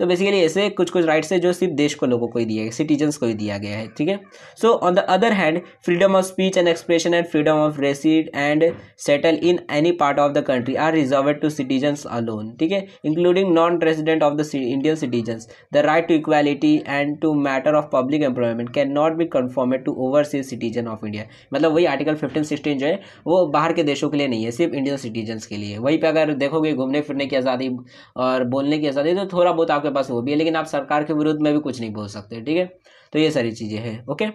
A: तो बेसिकली ऐसे कुछ कुछ राइट्स है जो सिर्फ देश को लोगों को ही दिया है सिटीजन्स को ही दिया गया है ठीक है so on the other hand freedom of speech and expression and freedom of reside and settle in any part of the country are reserve to citizens alone ठीक है including non resident of the Indian citizens the right to equality and to matter of public employment can not be conformed to overseas citizen of India मतलब वही article fifteen sixteen जो है वो बाहर के देशों के लिए नहीं है सिर्फ इंडियन सिटीजन्स के लिए वहीं पर अगर देखोगे घूमने फिरने की आज़ादी और बोलने की आज़ादी तो थोड़ा बहुत आपके पास वो भी है लेकिन आप सरकार के विरुद्ध में भी कुछ नहीं बोल सकते ठीक है तो ये सारी चीज़ें हैं ओके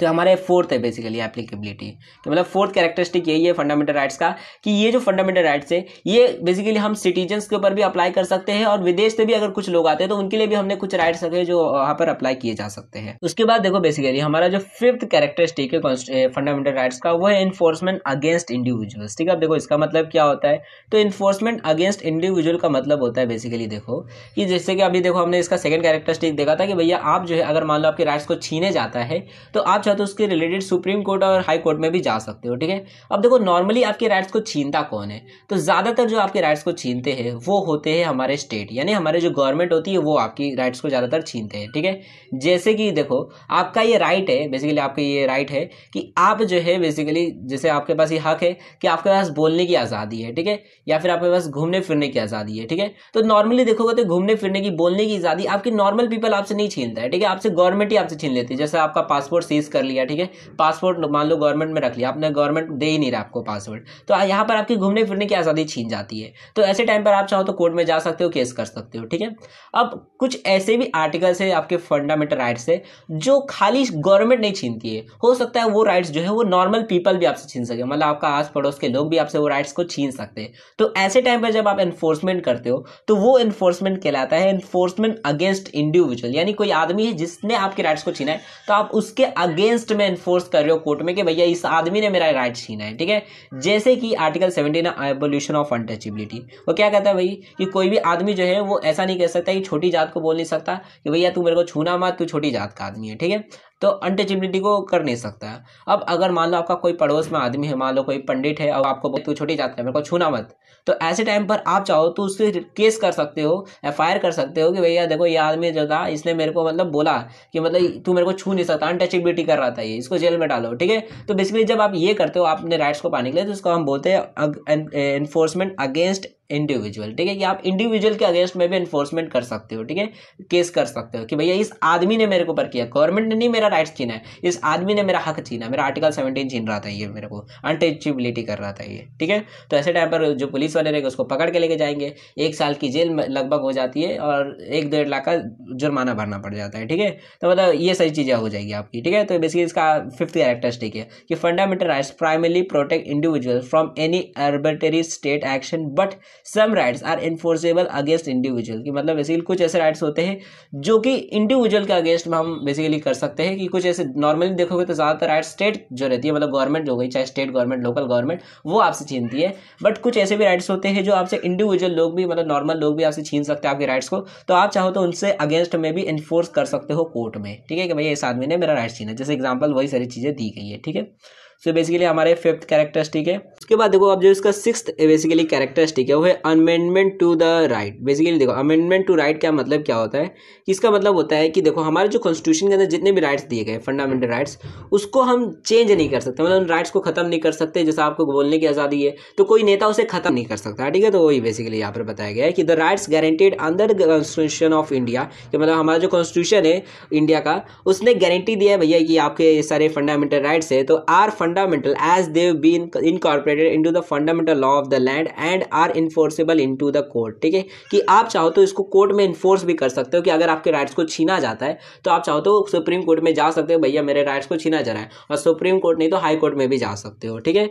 A: तो हमारा फोर्थ है बेसिकली एप्लीकेबिलिटी तो मतलब फोर्थ कैरेक्टरिस्टिक यही है फंडामेंटल राइट्स का कि ये जो फंडामेंटल राइट्स है ये बेसिकली हम सिटीजन्स के ऊपर भी अप्लाई कर सकते हैं और विदेश से भी अगर कुछ लोग आते हैं तो उनके लिए भी हमने कुछ राइट्स रखे जो वहाँ पर अप्लाई किए जा सकते हैं उसके बाद देखो बेसिकली हमारा जो फिफ्थ कैरेक्टरिस्टिक है फंडामेंटल राइट्स का वो है इन्फोर्समेंट अगेंस्ट इंडिविजुअल्स ठीक है अब देखो इसका मतलब क्या होता है तो इन्फोर्समेंट अगेंस्ट इंडिविजुअल का मतलब होता है बेसिकली देखो कि जैसे कि अभी देखो हमने इसका सेकेंड कैरेक्टरिस्टिक देखा था कि भैया आप जो है अगर मान लो आपके राइट्स को छीने जाता है तो आप चाहे तो उसके रिलेटेड सुप्रीम कोर्ट और हाई कोर्ट में भी जा सकते हो ठीक है अब देखो नॉर्मली आपके राइट्स को छीनता कौन है तो ज़्यादातर जो आपके राइट्स को छीनते हैं वो होते हैं हमारे स्टेट यानी हमारे जो गवर्नमेंट होती है वो आपकी राइट्स को ज़्यादातर छीनते हैं ठीक है जैसे कि देखो आपका ये राइट है बेसिकली आपका ये राइट है कि आप जो है बेसिकली जैसे आपके पास ये हक है कि आपके पास बोलने की आज़ादी है ठीक है या फिर आपके पास घूमने फिरने की आज़ादी है ठीक है तो नॉर्मली देखोगे तो घूमने फिरने की बोलने की आज़ादी आपकी नॉर्मल पीपल आपसे नहीं छीनता है ठीक है आपसे गवर्नमेंट ही आपसे छीन लेती है जैसे आपका पासपोर्ट सीज रिलीज़ कर लिया ठीक है पासपोर्ट मान लो गवर्नमेंट में रख लिया आपने गवर्नमेंट दे ही नहीं रहा आपको पासवर्ड तो यहाँ पर आपकी घूमने फिरने की आज़ादी छीन जाती है तो ऐसे टाइम पर आप चाहो तो कोर्ट में जा सकते हो केस कर सकते हो ठीक है अब कुछ ऐसे भी आर्टिकल्स है आपके फंडामेंटल राइट्स है जो खाली गवर्नमेंट नहीं छीनती है हो सकता है वो राइट्स जो है वो नॉर्मल पीपल भी आपसे छीन सके मतलब आपका आस पड़ोस के लोग भी आपसे वो राइट्स को छीन सकते हैं तो ऐसे टाइम पर जब आप एनफोर्समेंट करते हो तो वो एनफोर्समेंट कहलाता है एनफोर्समेंट अगेंस्ट इंडिविजुअल यानी कोई आदमी है जिसने आपके राइट्स को छीना है तो आप उसके अगेंस्ट में एनफोर्स कर रहे हो कोर्ट में कि भैया इस आदमी ने मेरा राइट छीना है ठीक है जैसे कि article seventeen evolution of untouchability वो क्या कहता है भाई कि कोई भी आदमी जो है वो ऐसा नहीं कह सकता कि छोटी जात को बोल नहीं सकता कि भैया तू मेरे को छूना मत तू छोटी जात का आदमी है ठीक है तो अनटचेबिलिटी को कर नहीं सकता अब अगर मान लो आपका कोई पड़ोस में आदमी है मान लो कोई पंडित है और आपको तू छोटी जात का मेरे को छूना मत तो ऐसे टाइम पर आप चाहो तो उससे केस कर सकते हो एफ कर सकते हो कि भैया देखो ये आदमी जो था इसने मेरे को मतलब बोला कि मतलब तू मेरे को छू नहीं सकता अनटचेबिलिटी कर रहा था ये इसको जेल में डालो ठीक है तो बेसिकली जब आप ये करते हो आप अपने राइट्स को पाने के लिए तो इसको हम बोलते हैं एनफोर्समेंट अगेंस्ट इंडिविजुअल ठीक है कि आप इंडिविजुअल के अगेंस्ट में भी इन्फोर्समेंट कर सकते हो ठीक है केस कर सकते हो कि भैया इस आदमी ने मेरे को ऊपर किया गवर्नमेंट ने नहीं मेरा राइट्स छीना है इस आदमी ने मेरा हक छीना मेरा आर्टिकल सेवनटीन छीन रहा था ये मेरे को अनटचिबिलिटी कर रहा था ये ठीक है तो ऐसे टाइम पर जो पुलिस वाले रहेंगे उसको पकड़ के लेके जाएंगे एक साल की जेल लगभग हो जाती है और एक डेढ़ लाख का जुर्माना भरना पड़ जाता है ठीक है तो मतलब ये सारी चीज़ें हो जाएगी आपकी ठीक है तो बेसिकली इसका फिफ्थ कैरेक्टरिस्टिक है कि fundamental rights primary protect individual from any arbitrary state action but some rights are enforceable against individual कि मतलब बेसिकली कुछ ऐसे राइट्स होते हैं जो कि इंडिविजुअल के अगेंस्ट में हम बेसिकली कर सकते हैं कि कुछ ऐसे नॉर्मली देखोगे तो ज़्यादातर राइट स्टेट जो रहती है मतलब गवर्नमेंट हो गई चाहे स्टेट गवर्नमेंट लोकल गवर्नमेंट वो आपसे छीनती है बट कुछ ऐसे भी राइट्स होते हैं जो आपसे इंडिविजुअल लोग भी मतलब नॉर्मल लोग भी आपसे छीन सकते हैं आपके राइट्स को तो आप चाहो तो उनसे अगेंस्ट में भी इन्फोर्स कर सकते हो कोर्ट में ठीक है कि भैया इस आदमी ने मेरा राइट छीना जैसे एग्जाम्पल वही सारी चीज़ें दी गई है ठीक है सो बेसिकली हमारे फिफ्थ कैरेक्टरिस्टिक है उसके बाद देखो अब जो इसका सिक्स बेसिकली कैरेक्टरिस्टिक है वो है amendment to the right basically देखो अमेंडमेंट टू राइट का मतलब क्या होता है इसका मतलब होता है कि देखो हमारे जो कॉन्स्टिट्यूशन के अंदर जितने भी राइट्स दिए गए फंडामेंटल राइट्स उसको हम चेंज नहीं कर सकते मतलब उन राइट्स को खत्म नहीं कर सकते जैसे आपको बोलने की आज़ादी है तो कोई नेता उसे खत्म नहीं कर सकता ठीक है तो वही बेसिकली यहाँ पर बताया गया है कि द राइट्स गारंटेड अंदर कॉन्स्टिट्यूशन ऑफ इंडिया कि मतलब हमारा जो कॉन्स्टिट्यूशन है इंडिया का उसने गारंटी दिया है भैया कि आपके सारे फंडामेंटल राइट्स है तो are fundamental as they've been incorporated into the fundamental law of the land and are enforceable into the court ठीक है कि आप चाहो तो इसको कोर्ट में इन्फोर्स भी कर सकते हो कि अगर आपके राइट्स को छीना जाता है तो आप चाहो तो सुप्रीम कोर्ट में जा सकते हो भैया मेरे राइट्स को छीना जा रहा है और सुप्रीम कोर्ट नहीं तो हाई कोर्ट में भी जा सकते हो ठीक है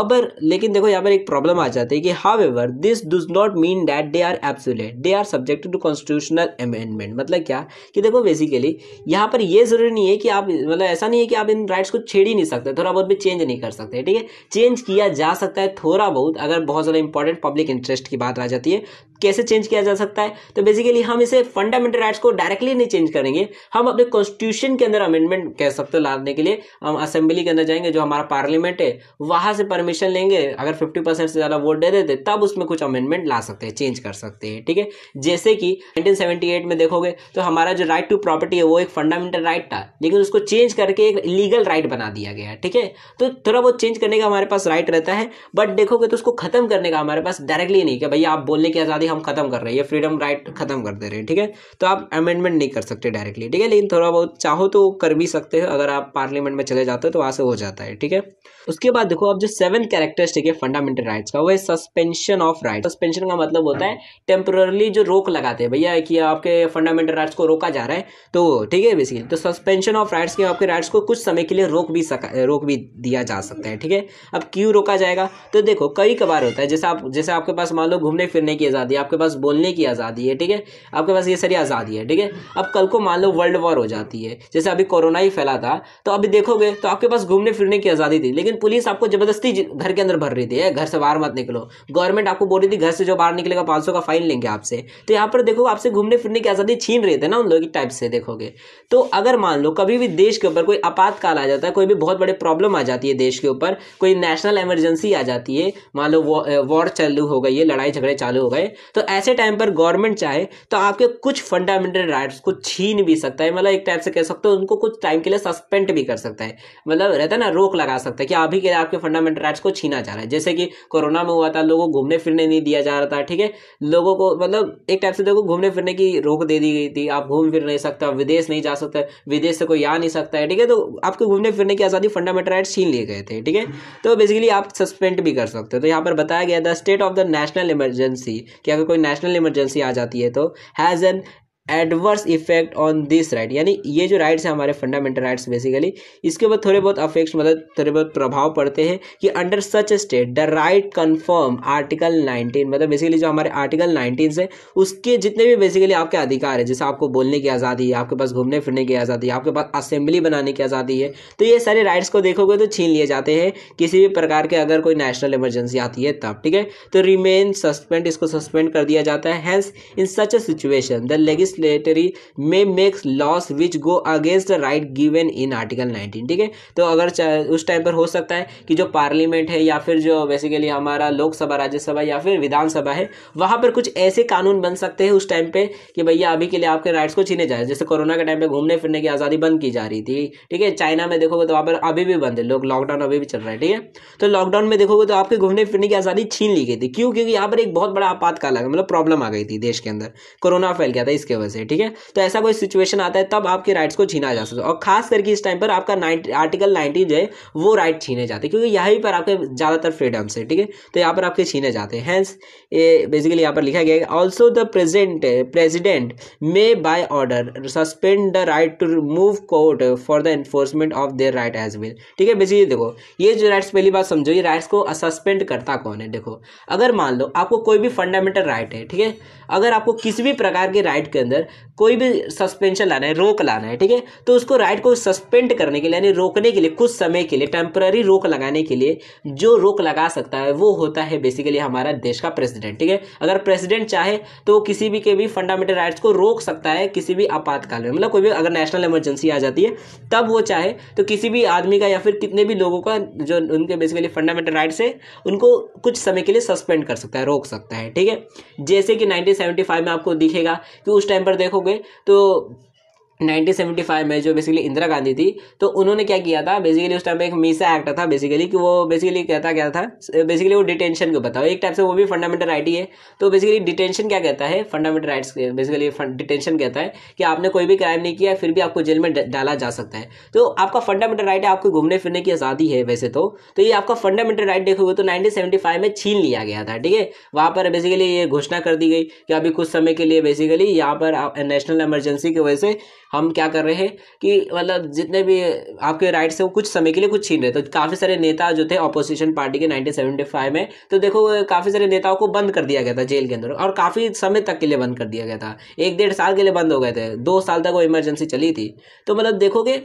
A: अब लेकिन देखो यहाँ पर एक प्रॉब्लम आ जाती है कि however this does not mean that they are absolute they are subject to constitutional amendment मतलब क्या कि देखो बेसिकली यहाँ पर यह जरूरी नहीं है कि आप मतलब ऐसा नहीं है कि आप इन राइट्स को छेड़ ही नहीं सकते थोड़ा बहुत चेंज नहीं कर सकते ठीक है चेंज किया जा सकता है थोड़ा बहुत अगर बहुत ज़्यादा इंपॉर्टेंट पब्लिक इंटरेस्ट की बात आ जाती है कैसे चेंज किया जा सकता है तो बेसिकली हम इसे फंडामेंटल राइट्स को डायरेक्टली नहीं चेंज करेंगे हम अपने कॉन्स्टिट्यूशन के अंदर अमेंडमेंट कह सकते हो लाने के लिए हम असेंबली के अंदर जाएंगे जो हमारा पार्लियामेंट है वहां से परमिशन लेंगे अगर फिफ्टी परसेंट से ज़्यादा वोट दे देते तब उसमें कुछ अमेंडमेंट ला सकते हैं चेंज कर सकते हैं ठीक है जैसे कि नाइनटीन में देखोगे तो हमारा जो राइट टू प्रॉपर्टी है वो एक फंडामेंटल राइट था लेकिन उसको चेंज करके एक लीगल राइट बना दिया गया ठीक है तो थोड़ा बहुत चेंज करने का हमारे पास राइट रहता है बट देखोगे तो उसको खत्म करने का हमारे पास डायरेक्टली नहीं क्या भैया आप बोलने की आज़ादी हम खत्म कर रहे हैं ये फ्रीडम राइट खत्म कर दे रहे हैं ठीक है तो आप अमेंडमेंट नहीं कर सकते डायरेक्टली ठीक है लेकिन थोड़ा बहुत चाहो तो कर भी सकते हो अगर आप पार्लियामेंट में चले जाते हो तो वहाँ से हो जाता है ठीक है उसके बाद देखो अब जो सेवन कैरेक्टरिस्टिक है फंडामेंटल राइट्स का वो है सस्पेंशन ऑफ राइट सस्पेंशन का मतलब होता है टेम्पोरली हाँ। जो रोक लगाते हैं भैया कि आपके फंडामेंटल राइट्स को रोका जा रहा है तो ठीक है बेसिकली तो सस्पेंशन ऑफ राइट्स के आपके राइट्स को कुछ समय के लिए रोक भी सका रोक भी दिया जा सकता है ठीक है अब क्यों रोका जाएगा तो देखो कई कबार होता है जैसे आप जैसे आपके पास मान लो घूमने फिरने की आज़ादी है आपके पास बोलने की आज़ादी है ठीक है आपके पास ये सारी आज़ादी है ठीक है अब कल को मान लो वर्ल्ड वॉर हो जाती है जैसे अभी कोरोना ही फैला था तो अभी देखोगे तो आपके पास घूमने फिरने की आज़ादी थी लेकिन पुलिस आपको जबरदस्ती घर के अंदर भर रही थी घर से बाहर मत निकलो गवर्नमेंट आपको बोल रही थी घर से जो बाहर निकलेगा पांच का फाइन लेंगे आपसे तो यहाँ पर देखो आपसे घूमने फिरने की आज़ादी छीन रहे थे ना उन लोगों की टाइप से देखोगे तो अगर मान लो कभी भी देश के ऊपर कोई आपातकाल आ जाता है कोई भी बहुत बड़ी प्रॉब्लम आ जाती है देश के ऊपर कोई नेशनल इमरजेंसी आ जाती है मान लो वॉर चालू हो गई है लड़ाई झगड़े चालू हो गए तो ऐसे टाइम पर गवर्नमेंट चाहे तो आपके कुछ फंडामेंटल राइट्स को छीन भी सकता है मतलब एक टाइप से कह सकते हो उनको कुछ टाइम के लिए सस्पेंड भी कर सकता है मतलब रहता है ना रोक लगा सकता है कि आप अभी के लिए आपके फंडामेंटल राइट्स को छीना जा रहा है जैसे कि कोरोना में हुआ था लोगों को घूमने फिरने नहीं दिया जा रहा था ठीक है लोगों को मतलब एक टाइप से देखो घूमने फिरने की रोक दे दी गई थी आप घूम फिर नहीं सकता विदेश नहीं जा सकते विदेश से कोई आ नहीं सकता है ठीक है तो आपको घूमने फिरने की आज़ादी फंडामेंटल राइट्स छीन लिए गए थे ठीक है तो बेसिकली आप सस्पेंड भी कर सकते हो तो यहाँ पर बताया गया था state of the national emergency कि अगर कोई नेशनल इमरजेंसी आ जाती है तो has an adverse effect on this right यानी ये जो राइट्स हैं हमारे फंडामेंटल राइट्स बेसिकली इसके ऊपर थोड़े बहुत अफेक्ट मतलब थोड़े बहुत प्रभाव पड़ते हैं कि under such state the right confirm article nineteen मतलब बेसिकली जो हमारे आर्टिकल नाइनटीन से उसके जितने भी बेसिकली आपके अधिकार है जैसे आपको बोलने की आज़ादी है आपके पास घूमने फिरने की आज़ादी है आपके पास असेंबली बनाने की आज़ादी है तो ये सारे राइट्स को देखोगे तो छीन लिए जाते हैं किसी भी प्रकार के अगर कोई नेशनल इमरजेंसी आती है तब ठीक है तो रिमेन सस्पेंड इसको सस्पेंड कर दिया जाता है hence in such a situation the legist legislature may makes laws which go against right given in article nineteen ठीक है तो अगर उस टाइम पर हो सकता है कि जो पार्लियामेंट है या फिर जो बेसिकली हमारा लोकसभा राज्यसभा या फिर विधानसभा है वहाँ पर कुछ ऐसे कानून बन सकते हैं उस टाइम पे कि भैया अभी के लिए आपके राइट्स को छीने जाए जैसे कोरोना के टाइम पे घूमने फिरने की आज़ादी बंद की जा रही थी ठीक है चाइना में देखोगे तो वहाँ पर अभी भी बंद है लोग लॉकडाउन अभी भी चल रहा है ठीक है तो लॉकडाउन में देखोगे तो आपके घूमने फिरने की आज़ादी छीन ली गई थी क्यों क्योंकि यहाँ पर एक बहुत बड़ा आपातकाल मतलब प्रॉब्लम आ गई थी देश के अंदर कोरोना फैल गया था इसके वजह वजह से ठीक है तो ऐसा कोई सिचुएशन आता है तब आपके राइट्स को छीना जा सकता है और खास करके इस टाइम पर आपका आर्टिकल नाइनटीन जो है वो राइट छीने जाते हैं क्योंकि यहाँ पर आपके ज़्यादातर फ्रीडम्स है ठीक है तो यहाँ पर आपके छीने जाते हैं बेसिकली यहाँ पर लिखा गया है also the present president may by order suspend the right to remove court for the enforcement of their right as well ठीक है बेसिकली देखो ये जो राइट्स पहली बात समझो ये राइट्स को सस्पेंड करता कौन है देखो अगर मान लो आपको कोई भी फंडामेंटल राइट है ठीक है अगर आपको किसी भी प्रकार के राइट के अंदर there कोई भी सस्पेंशन लाना है रोक लाना है ठीक है तो उसको राइट को सस्पेंड करने के लिए यानी रोकने के लिए कुछ समय के लिए टेम्पररी रोक लगाने के लिए जो रोक लगा सकता है वो होता है बेसिकली हमारा देश का प्रेसिडेंट ठीक है अगर प्रेसिडेंट चाहे तो किसी भी के भी फंडामेंटल राइट्स को रोक सकता है किसी भी आपातकाल में मतलब कोई भी अगर नेशनल इमरजेंसी आ जाती है तब वो चाहे तो किसी भी आदमी का या फिर कितने भी लोगों का जो उनके बेसिकली फंडामेंटल राइट्स है उनको कुछ समय के लिए सस्पेंड कर सकता है रोक सकता है ठीक है जैसे कि नाइनटीन में आपको दिखेगा कि उस टाइम पर देखोगे गए तो 1975 में जो बेसिकली इंदिरा गांधी थी तो उन्होंने क्या किया था बेसिकली उस टाइम पे एक मीसा एक्ट था बेसिकली कि वो बेसिकली कहता क्या था बेसिकली वो डिटेंशन को बताओ एक टाइप से वो भी फंडामेंटल राइट ही है तो बेसिकली डिटेंशन क्या कहता है फंडामेंटल राइट्स बेसिकली डिटेंशन कहता है कि आपने कोई भी क्राइम नहीं किया फिर भी आपको जेल में डाला जा सकता है तो आपका फंडामेंटल राइट है आपको घूमने फिरने की आज़ादी है वैसे तो तो ये आपका फंडामेंटल राइट देखोगे तो नाइनटीन में छीन लिया गया था ठीक है वहाँ पर बेसिकली ये घोषणा कर दी गई कि अभी कुछ समय के लिए बेसिकली यहाँ पर नेशनल इमरजेंसी की वजह से हम क्या कर रहे हैं कि मतलब जितने भी आपके राइट से वो कुछ समय के लिए कुछ छीन रहे तो काफ़ी सारे नेता जो थे अपोजिशन पार्टी के नाइनटीन में तो देखो काफ़ी सारे नेताओं को बंद कर दिया गया था जेल के अंदर और काफ़ी समय तक के लिए बंद कर दिया गया था एक डेढ़ साल के लिए बंद हो गए थे दो साल तक वो इमरजेंसी चली थी तो मतलब देखोगे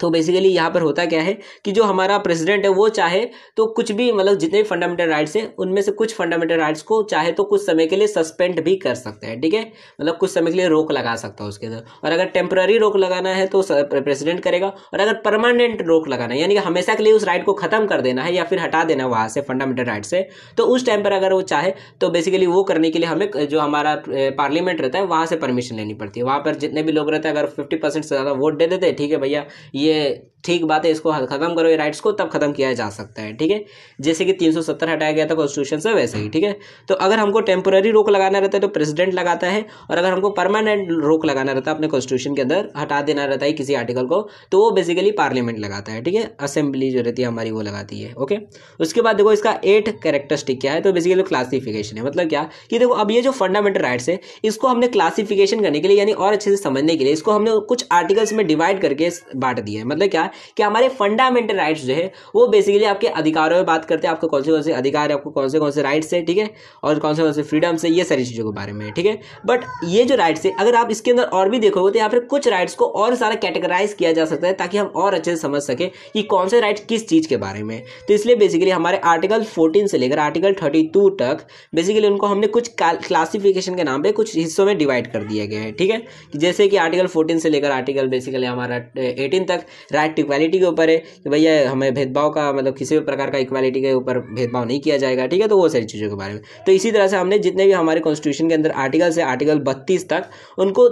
A: तो बेसिकली यहाँ पर होता क्या है कि जो हमारा प्रेसिडेंट है वो चाहे तो कुछ भी मतलब जितने भी फंडामेंटल राइट्स हैं उनमें से कुछ फंडामेंटल राइट्स को चाहे तो कुछ समय के लिए सस्पेंड भी कर सकते हैं ठीक है मतलब कुछ समय के लिए रोक लगा सकता है उसके अंदर और अगर टेम्प्ररी रोक लगाना है तो प्रेसिडेंट करेगा और अगर परमानेंट रोक लगाना है यानी कि हमेशा के लिए उस राइट को खत्म कर देना है या फिर हटा देना वहाँ से फंडामेंटल राइट से तो उस टाइम पर अगर वो चाहे तो बेसिकली वो करने के लिए हमें जो हमारा पार्लियामेंट रहता है वहाँ से परमिशन लेनी पड़ती है वहाँ पर जितने भी लोग रहते हैं अगर फिफ्टी से ज़्यादा वोट दे देते ठीक है भैया ये ठीक बात है इसको खत्म करो ये राइट्स को तब खत्म किया जा सकता है ठीक है जैसे कि 370 हटाया गया था कॉन्स्टिट्यूशन से वैसे ही ठीक है तो अगर हमको टेम्पोररी रोक लगाना रहता है तो प्रेसिडेंट लगाता है और अगर हमको परमानेंट रोक लगाना रहता है अपने कॉन्स्टिट्यूशन के अंदर हटा देना रहता है किसी आर्टिकल को तो वो बेसिकली पार्लियामेंट लगाता है ठीक है असेंबली जो रहती है हमारी वो लगाती है ओके उसके बाद देखो इसका एट कैरेक्टरिस्टिक क्या है तो बेसिकली क्लासिफिकेशन है मतलब क्या कि देखो अब ये जो फंडामेंटल राइट्स है इसको हमने क्लासिफिकेशन करने के लिए यानी और अच्छे से समझने के लिए इसको हमने कुछ आर्टिकल्स में डिवाइड करके बांट दिया है मतलब क्या कि हमारे फंडामेंटल राइट्स जो है वो बेसिकली आपके अधिकारों में बात करते हैं आपको कौन से कौन से अधिकार है आपको कौन से कौन से राइट्स है ठीक है और कौन से कौन से फ्रीडम्स है ये सारी चीज़ों के बारे में ठीक है बट ये जो राइट्स है अगर आप इसके अंदर और भी देखोगे तो यहाँ पर कुछ राइट्स को और सारा कैटेगराइज किया जा सकता है ताकि हम और अच्छे से समझ सकें कि कौन से राइट किस चीज़ के बारे में तो इसलिए बेसिकली हमारे आर्टिकल फोर्टीन से लेकर आर्टिकल थर्टी तक बेसिकली उनको हमने कुछ क्लासिफिकेशन के नाम पर कुछ हिस्सों में डिवाइड कर दिया गया है ठीक है जैसे कि आर्टिकल फोर्टीन से लेकर आर्टिकल बेसिकली हमारा एटीन तक राइट इक्वालिटी के ऊपर है कि भैया हमें भेदभाव का मतलब किसी भी प्रकार का इक्वालिटी के ऊपर भेदभाव नहीं किया जाएगा ठीक है तो वो सारी चीज़ों के बारे में तो इसी तरह से हमने जितने भी हमारे कॉन्स्टिट्यूशन के अंदर आर्टिकल से आर्टिकल बत्तीस तक उनको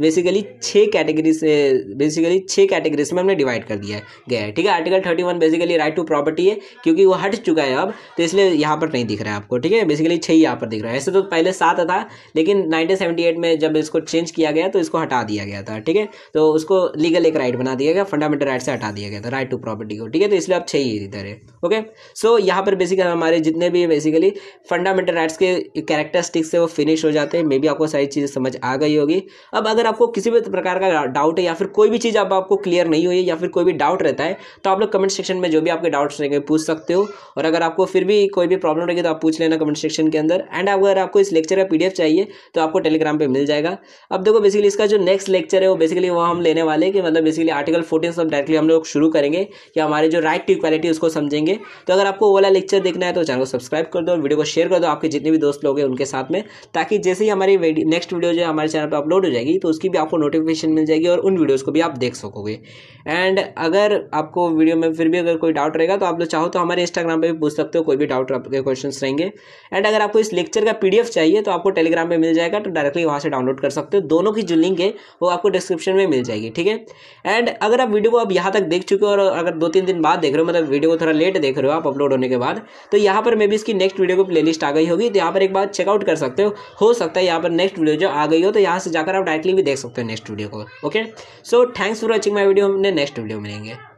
A: बेसिकली छः कैटेगरी से बेसिकली छः कैटेगरीज में हमने डिवाइड कर दिया है गया है ठीक है article thirty one basically right to property है क्योंकि वो हट चुका है अब तो इसलिए यहाँ पर नहीं दिख रहा है आपको ठीक है बेसिकली छः ही यहाँ पर दिख रहा है ऐसे तो पहले सात था लेकिन नाइनटीन में जब इसको चेंज किया गया तो इसको हटा दिया गया था ठीक है तो उसको लीगल एक राइट बना दिया गया फंडामेंटल राइट से हटा दिया गया था राइट टू प्रॉपर्टी को ठीक है तो इसलिए आप छः ही इधर है ओके सो यहाँ पर बेसिकली हमारे जितने भी बेसिकली फंडामेंटल राइट्स के कैरेक्टरिस्टिक्स से वो फिनिश हो जाते हैं मे बी आपको सारी चीज़ें समझ आ गई होगी अब अगर अगर आपको किसी भी प्रकार का डाउट है या फिर कोई भी चीज़ आप आपको क्लियर नहीं हुई है या फिर कोई भी डाउट रहता है तो आप लोग कमेंट सेक्शन में जो भी आपके डाउट्स रहेंगे पूछ सकते हो और अगर आपको फिर भी कोई भी प्रॉब्लम रहेगी तो आप पूछ लेना कमेंट सेक्शन के अंदर एंड अगर आपको इस लेक्चर का पी चाहिए तो आपको टेलीग्राम पर मिल जाएगा अब देखो बेसिकली इसका जो नेक्स्ट लेक्चर है वो बेसिकली वो हम लेने वाले कि मतलब बेसिकली आर्टिकल फोर्टीन सब डायरेक्टली हम लोग शुरू करेंगे कि हमारे जो राइट टू इक्वालिटी उसको समझेंगे तो अगर आपको वाला लेक्चर देखना है तो चैनल को सब्सक्राइब कर दो वीडियो को शेयर कर दो आपके जितने भी दोस्त लोग हैं उनके साथ में ताकि जैसे ही हमारी नेक्स्ट वीडियो जो है हमारे चैनल पर अपलोड हो जाएगी तो उसकी भी आपको नोटिफिकेशन मिल जाएगी और उन वीडियोज़ को भी आप देख सकोगे एंड अगर आपको वीडियो में फिर भी अगर कोई डाउट रहेगा तो आप लोग चाहो तो हमारे इंस्टाग्राम पर भी पूछ सकते हो कोई भी डाउट आपके क्वेश्चन रहेंगे एंड अगर आपको इस लेक्चर का पी चाहिए तो आपको टेलीग्राम पर मिल जाएगा तो डायरेक्टली वहाँ से डाउनलोड कर सकते हो दोनों की जो लिंक है वो आपको डिस्क्रिप्शन में मिल जाएगी ठीक है एंड अगर आप वीडियो को आप यहाँ तक देख चुके हो और अगर दो तीन दिन बाद देख रहे हो मतलब वीडियो को थोड़ा लेट देख रहे हो आप अपलोड होने के बाद तो यहाँ पर मे भी इसकी नेक्स्ट वीडियो को प्लेलिस्ट आ गई होगी तो यहाँ पर एक बार चेकआउट कर सकते हो हो सकता है यहाँ पर नेक्स्ट वीडियो जो आ गई हो तो यहाँ से जाकर आप डायरेक्टली भी देख सकते हो नेक्स्ट वीडियो को okay so thanks for watching my video हमने नेक्स्ट वीडियो मिलेंगे